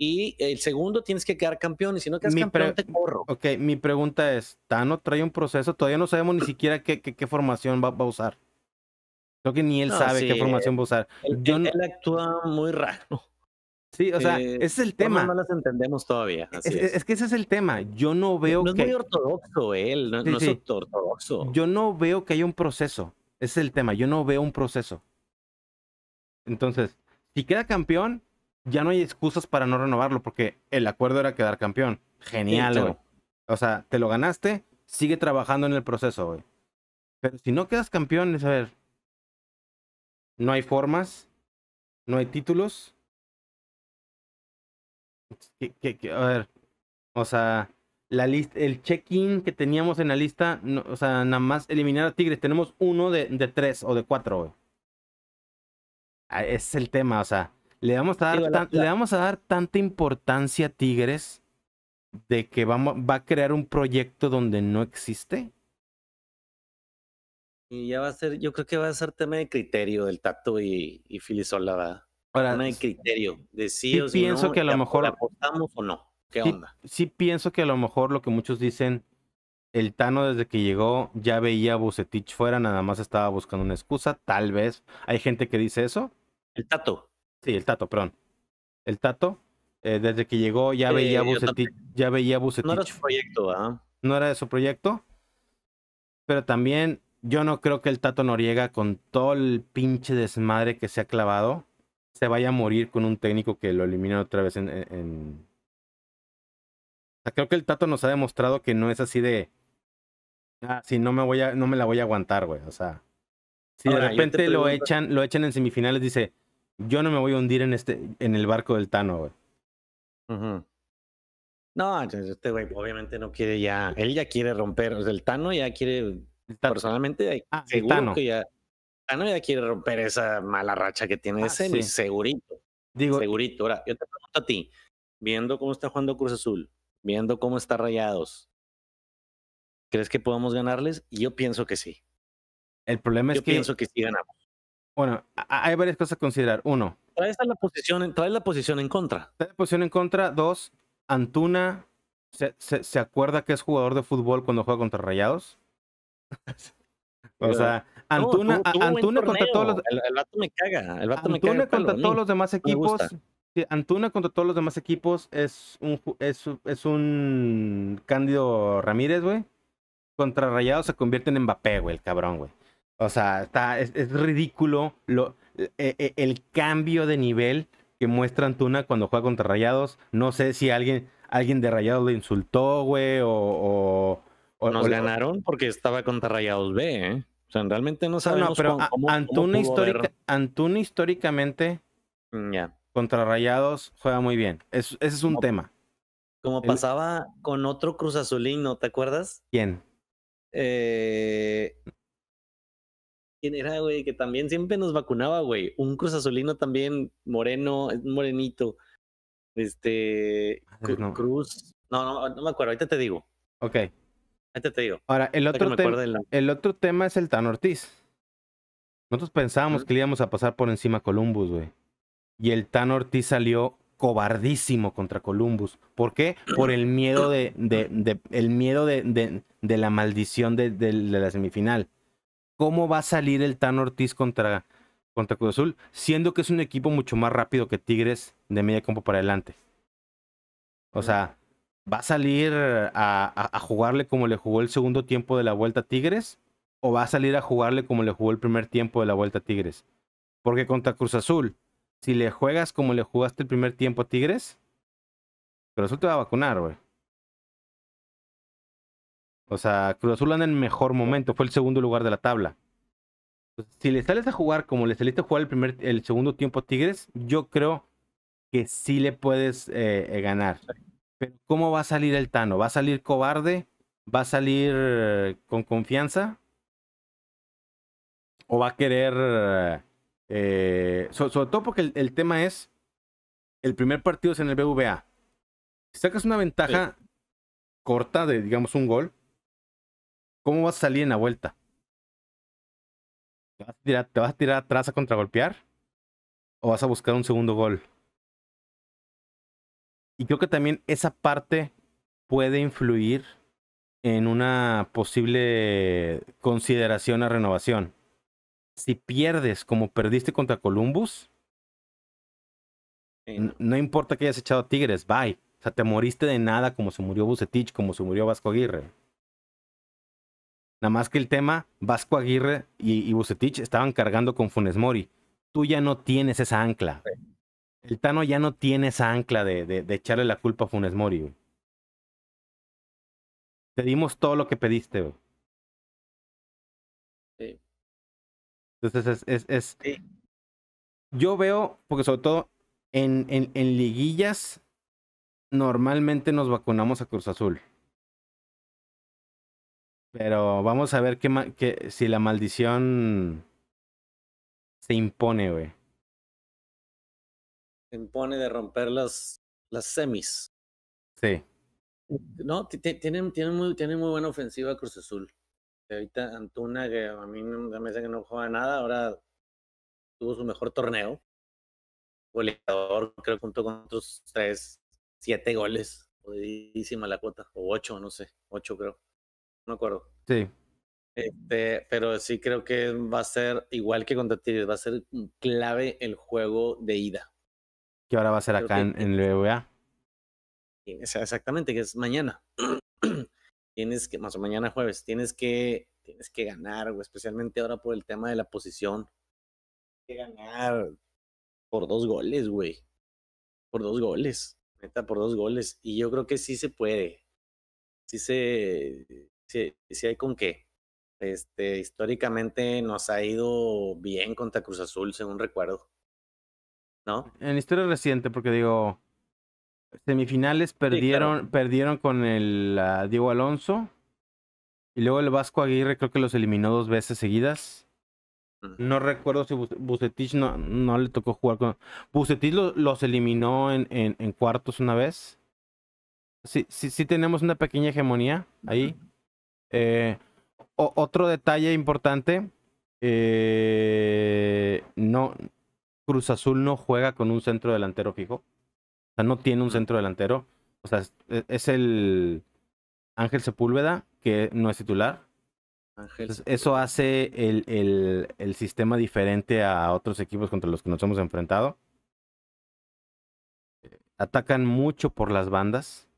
Y el segundo tienes que quedar campeón, y si no quedas mi campeón, te corro. Ok, mi pregunta es: ¿Tano trae un proceso? Todavía no sabemos ni siquiera qué, qué, formación va, a usar. Creo que ni él sabe qué formación va a usar. Yo él actúa muy raro. Sí, o sea, eh, ese es el tema. No, las entendemos todavía. es, que ese es el tema. Yo no veo que. No es muy ortodoxo él, no, es ortodoxo. Yo no veo que haya un proceso. Ese es el tema. Yo no veo un proceso. Entonces, si queda campeón, ya no hay excusas para no renovarlo, porque el acuerdo era quedar campeón. Genial, O sea, te lo ganaste, sigue trabajando en el proceso, güey. Pero si no quedas campeón, es a ver. No hay formas, no hay títulos que, a ver, o sea, la el check-in que teníamos en la lista, o sea, nada más eliminar a Tigres, tenemos uno de, tres o de cuatro, ah, es el tema, o sea, le vamos a dar, le vamos a dar tanta importancia a Tigres de que vamos, va a crear un proyecto donde no existe. Y ya va a ser, yo creo que va a ser tema de criterio del Tato y, y la no hay criterio, de pienso que a lo mejor apostamos o no. ¿Qué sí, onda? Sí pienso que a lo mejor lo que muchos dicen, el Tano desde que llegó ya veía a Bucetich fuera, nada más estaba buscando una excusa, tal vez. Hay gente que dice eso. El Tato. Sí, el Tato, perdón. El Tato, eh, desde que llegó ya veía a Bucetich, ya veía No era su proyecto, ¿ah? No era de su proyecto. Pero también yo no creo que el Tato Noriega, con todo el pinche desmadre que se ha clavado, se vaya a morir con un técnico que lo elimina otra vez e, en, O sea, creo que el Tato nos ha demostrado que no es así de. Ah, si no me voy a, no me la voy a aguantar, güey. O sea. Si de repente lo echan, lo echan en semifinales, dice, yo no me voy a hundir en este, en el barco del Tano, güey. No, este güey obviamente no quiere ya. Él ya quiere romper. el Tano ya quiere. Personalmente, ah, el Tano. ya a quiere romper esa mala racha que tiene ah, ese, segurito. segurito. Ahora, yo te pregunto a ti, viendo cómo está jugando Cruz Azul, viendo cómo está Rayados, ¿crees que podemos ganarles? Yo pienso que sí. El problema es que. Yo pienso que sí ganamos. Bueno, hay varias cosas a considerar. Uno, traes la posición, en contra. Traes la posición en contra. Dos, Antuna se acuerda que es jugador de fútbol cuando juega contra Rayados. o sea, Antuna, contra todos los. contra todos los demás equipos. Antuna contra todos los demás equipos es un, es, un Cándido Ramírez, güey. Contra se convierte en Mbappé, güey, el cabrón, güey. O sea, está, es, ridículo lo, e, e, el, cambio de nivel que muestra Antuna cuando juega contra Rayados. No sé si alguien, alguien de Rayados le insultó, güey, o, o, o... Nos ganaron porque estaba contra Rayados B, ¿eh? O sea, realmente no sabemos no, pero Antuna, históricamente mm, ya contra juega muy bien. ese es un tema. Como pasaba con otro Cruz Azulino, te acuerdas? ¿Quién? Eh, ¿Quién era, güey? Que también siempre nos vacunaba, güey. Un Cruz Azulino también, moreno, morenito. Este. No. Cruz. No, no, no me acuerdo, ahorita te digo. Ok. Ahora, el otro, el otro tema es el Tan Ortiz. Nosotros pensábamos que le íbamos a pasar por encima a Columbus, güey. Y el Tan Ortiz salió cobardísimo contra Columbus. ¿Por qué? Por el miedo de, de, el miedo de, de la maldición de, la semifinal. ¿Cómo va a salir el Tan Ortiz contra, contra Cruz Azul? Siendo que es un equipo mucho más rápido que Tigres de media campo para adelante. O sea, ¿Va a salir a, jugarle como le jugó el segundo tiempo de la Vuelta Tigres? ¿O va a salir a jugarle como le jugó el primer tiempo de la Vuelta Tigres? Porque contra Cruz Azul, si le juegas como le jugaste el primer tiempo a Tigres, Cruz Azul te va a vacunar, güey. O sea, Cruz Azul anda en el mejor momento, fue el segundo lugar de la tabla. Si le sales a jugar como le saliste a jugar el, primer, el segundo tiempo a Tigres, yo creo que sí le puedes eh, eh, ganar. Pero ¿cómo va a salir el Tano? ¿Va a salir cobarde? ¿Va a salir con confianza? ¿O va a querer... Eh, sobre todo porque el, tema es, el primer partido es en el BVA. Si sacas una ventaja corta de, digamos, un gol, ¿cómo vas a salir en la vuelta? ¿Te vas a tirar, te vas a tirar atrás a contragolpear? ¿O vas a buscar un segundo gol? Y creo que también esa parte puede influir en una posible consideración a renovación. Si pierdes como perdiste contra Columbus, no. importa que hayas echado a Tigres, bye. O sea, te moriste de nada como se murió Bucetich, como se murió Vasco Aguirre. Nada más que el tema, Vasco Aguirre y, y Bucetich estaban cargando con Funes Mori. Tú ya no tienes esa ancla el Tano ya no tiene esa ancla de, echarle la culpa a Funes Mori. Te dimos todo lo que pediste. Entonces es... Yo veo, porque sobre todo en, liguillas, normalmente nos vacunamos a Cruz Azul. Pero vamos a ver qué, si la maldición se impone, güey impone de romper las, las semis. Sí. No, tiene muy, muy buena ofensiva Cruz Azul. Ahorita Antuna, que a mí me dice que no juega nada, ahora tuvo su mejor torneo. Goleador, creo, junto con otros tres, siete goles. Jodidísima la cuota, o ocho, no sé, ocho creo. No me acuerdo. Sí. Este, pero sí creo que va a ser, igual que contra Tigres, va a ser clave el juego de ida. Que ahora va a ser acá en, el BBA. Exactamente, que es mañana. tienes que, más o menos mañana jueves, tienes que, tienes que ganar, güey, especialmente ahora por el tema de la posición. Tienes que ganar por dos goles, güey. Por dos goles. meta por dos goles. Y yo creo que sí se puede. Sí se. hay con qué. Este, históricamente nos ha ido bien contra Cruz Azul, según recuerdo. En historia reciente, porque digo, semifinales perdieron, perdieron con el ah, Diego Alonso. Y luego el Vasco Aguirre creo que los eliminó dos veces seguidas. No recuerdo si Bucetich no, no le tocó jugar con. Bucetich los eliminó en, en, cuartos una vez. Sí, sí, sí tenemos una pequeña hegemonía ahí. Eh, otro detalle importante. Eh, no, Cruz Azul no juega con un centro delantero fijo. O sea, no tiene un centro delantero. O sea, e, es, el Ángel Sepúlveda, que no es titular. eso hace el, el, sistema diferente a otros equipos contra los que nos hemos enfrentado. Atacan mucho por las bandas.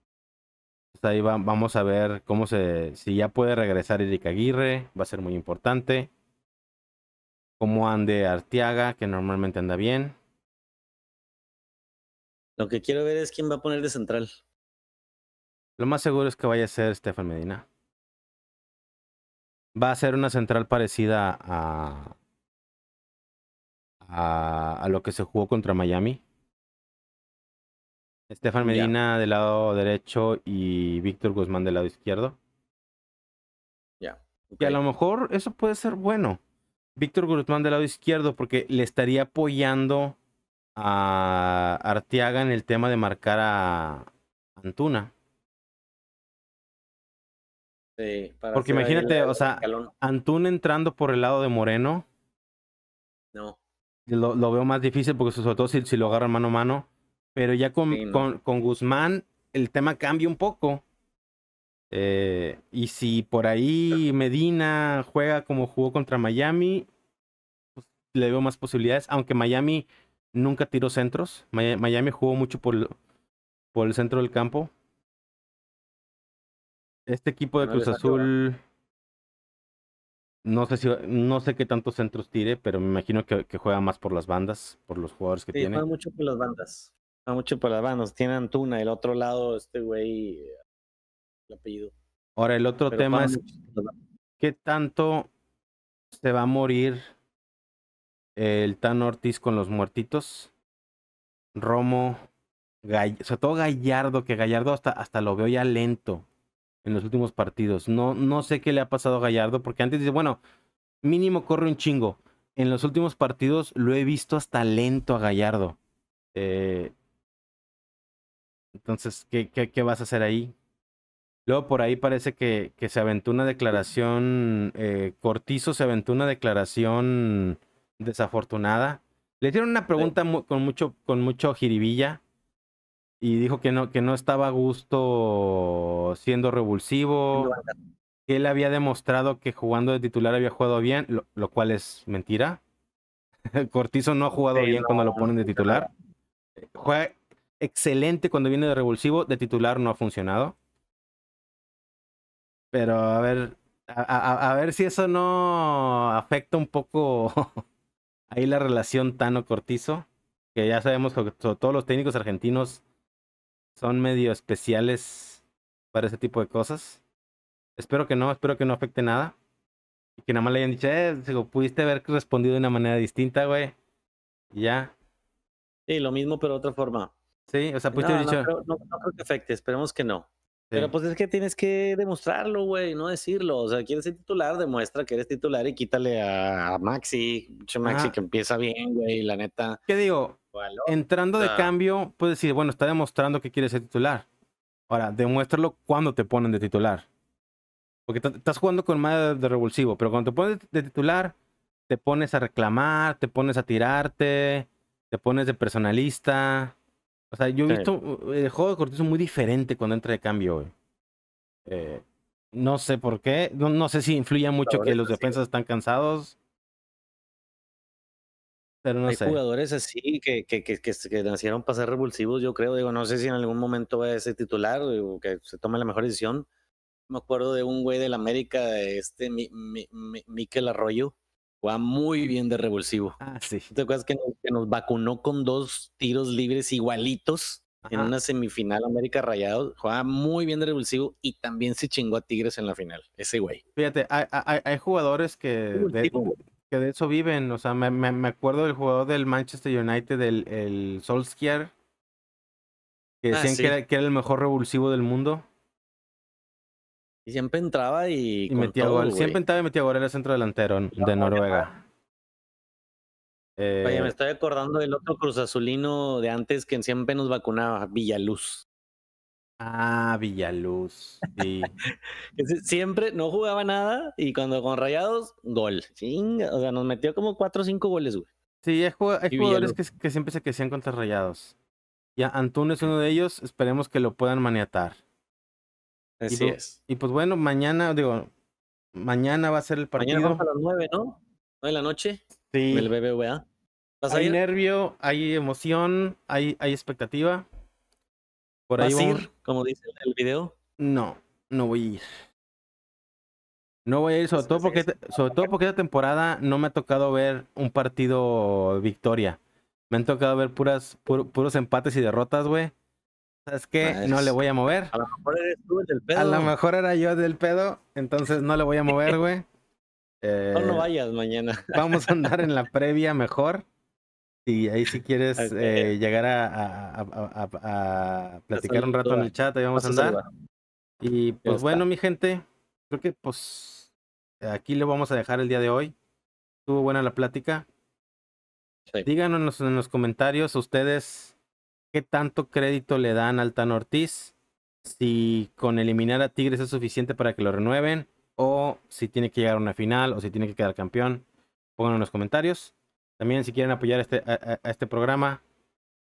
Pues, ahí vamos a ver cómo se. Si ya puede regresar Eric Aguirre, va a ser muy importante cómo ande Arteaga, que normalmente anda bien. Lo que quiero ver es quién va a poner de central. Lo más seguro es que vaya a ser Stefan Medina. Va a ser una central parecida a, a, lo que se jugó contra Miami. Estefan Medina del lado derecho y Víctor Guzmán del lado izquierdo. Ya. Que Y a lo mejor eso puede ser bueno. Víctor Guzmán del lado izquierdo porque le estaría apoyando a Arteaga en el tema de marcar a Antuna. Sí, porque imagínate, o sea, Antuna entrando por el lado de Moreno. No. Lo, veo más difícil porque sobre todo si, lo agarra mano a mano. Pero ya con, con, con Guzmán el tema cambia un poco eh, y si por ahí Medina juega como jugó contra Miami, pues, le veo más posibilidades, aunque Miami nunca tiró centros. Miami jugó mucho por, por el centro del campo. Este equipo de Cruz Azul, no sé, si, no sé qué tantos centros tire, pero me imagino que, juega más por las bandas, por los jugadores que sí, tiene. Juega mucho por las bandas. Va mucho por las bandas. Tiene Antuna, el otro lado, este güey, apellido. Ahora, el otro tema es qué tanto se va a morir el Tan Ortiz con los muertitos. Romo, Gall o sea, todo Gallardo, que Gallardo hasta, hasta lo veo ya lento en los últimos partidos. No, no sé qué le ha pasado a Gallardo, porque antes dice, bueno, mínimo corre un chingo. En los últimos partidos lo he visto hasta lento a Gallardo. Eh, entonces, ¿qué, ¿qué, qué, vas a hacer ahí? Luego por ahí parece que, que se aventó una declaración, eh, Cortizo se aventó una declaración desafortunada. Le dieron una pregunta con mucho, con mucho jiribilla y dijo que no, que no estaba a gusto siendo revulsivo, que él había demostrado que jugando de titular había jugado bien, lo, cual es mentira. Cortizo no ha jugado bien cuando lo ponen de titular. Juega excelente cuando viene de revulsivo, de titular no ha funcionado. Pero a ver, a, ver si eso no afecta un poco ahí la relación Tano-Cortizo, que ya sabemos que todos los técnicos argentinos son medio especiales para ese tipo de cosas. Espero que no, espero que no afecte nada. Y que nada más le hayan dicho, eh, digo, pudiste haber respondido de una manera distinta, güey. ya. Sí, lo mismo, pero de otra forma. Sí, o sea, pudiste dicho. no creo que afecte, esperemos que no. Pero pues es que tienes que demostrarlo, güey, no decirlo. O sea, quieres ser titular, demuestra que eres titular y quítale a, Maxi, Maxi que empieza bien, güey, la neta. ¿Qué digo? Entrando de cambio, puedes decir, bueno, está demostrando que quieres ser titular. Ahora, demuéstralo cuando te ponen de titular. Porque estás jugando con más de revulsivo, pero cuando te pones de titular, te pones a reclamar, te pones a tirarte, te pones de personalista. O sea, yo he visto. Eh, el juego de Cortizo muy diferente cuando entra de cambio, eh, no sé por qué. No, sé si influye mucho que los defensas están cansados. Pero no Hay jugadores así que, que, que, que, nacieron para ser revulsivos, yo creo. Digo, no sé si en algún momento va a ser titular o que se tome la mejor decisión. Me acuerdo de un güey del América, este Miquel Arroyo, jugaba muy bien de revulsivo. Ah, sí. ¿Te acuerdas que nos, nos vacunó con dos tiros libres igualitos en una semifinal América Rayados? Jugaba muy bien de revulsivo y también se chingó a Tigres en la final, ese güey. Fíjate, hay, jugadores que de, eso viven. O sea, me, acuerdo del jugador del Manchester United, el, el Solskjaer, que ah, decían que era el mejor revulsivo del mundo siempre entraba y. metía gol. Siempre entraba y metía gol. el centro delantero de Noruega. Oye, me eh, estoy acordando del otro Cruz Azulino de antes que siempre nos vacunaba, Villaluz. Ah, Villaluz. siempre no jugaba nada y cuando con rayados, gol. O sea, nos metió como cuatro o 5 goles, güey. Sí, hay, jugadores que, siempre se quecían contra rayados. Ya Antún es uno de ellos, esperemos que lo puedan maniatar. Pues, y pues, bueno, mañana, digo, mañana va a ser el partido. Mañana a las nueve, ¿no? ¿No de la noche. Sí. El BBVA. hay nervio, hay emoción, hay, hay expectativa. Por ¿Vas ahí ir, como dice el video? No, no voy a ir. No voy a ir, sobre, pues, todo porque, sobre todo porque esta temporada no me ha tocado ver un partido victoria. Me han tocado ver puras, puros empates y derrotas, güey es que No le voy a mover. A lo mejor eres tú pedo. A lo mejor era yo del pedo, entonces no le voy a mover, güey. no, lo eh, vayas mañana. vamos a andar en la previa mejor. Y ahí si quieres eh, llegar a, a, a, platicar un rato en el chat, ahí vamos a andar. Y pues bueno, mi gente, creo que pues aquí le vamos a dejar el día de hoy. Estuvo buena la plática. Díganos en los comentarios ustedes qué tanto crédito le dan al Tan Ortiz, si con eliminar a Tigres es suficiente para que lo renueven, o si tiene que llegar a una final, o si tiene que quedar campeón. Pónganlo en los comentarios. También si quieren apoyar este, a, este programa,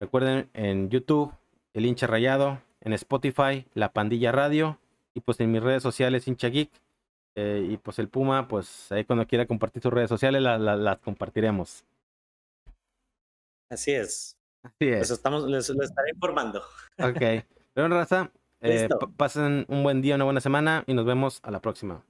recuerden en YouTube, El Hincha Rayado, en Spotify, La Pandilla Radio, y pues en mis redes sociales, Hincha Geek. Eh, y pues el Puma, pues ahí cuando quiera compartir sus redes sociales, las compartiremos. Así es. Así estamos, les, estaré informando. Ok. Bueno, Raza, eh, pasen un buen día, una buena semana y nos vemos a la próxima.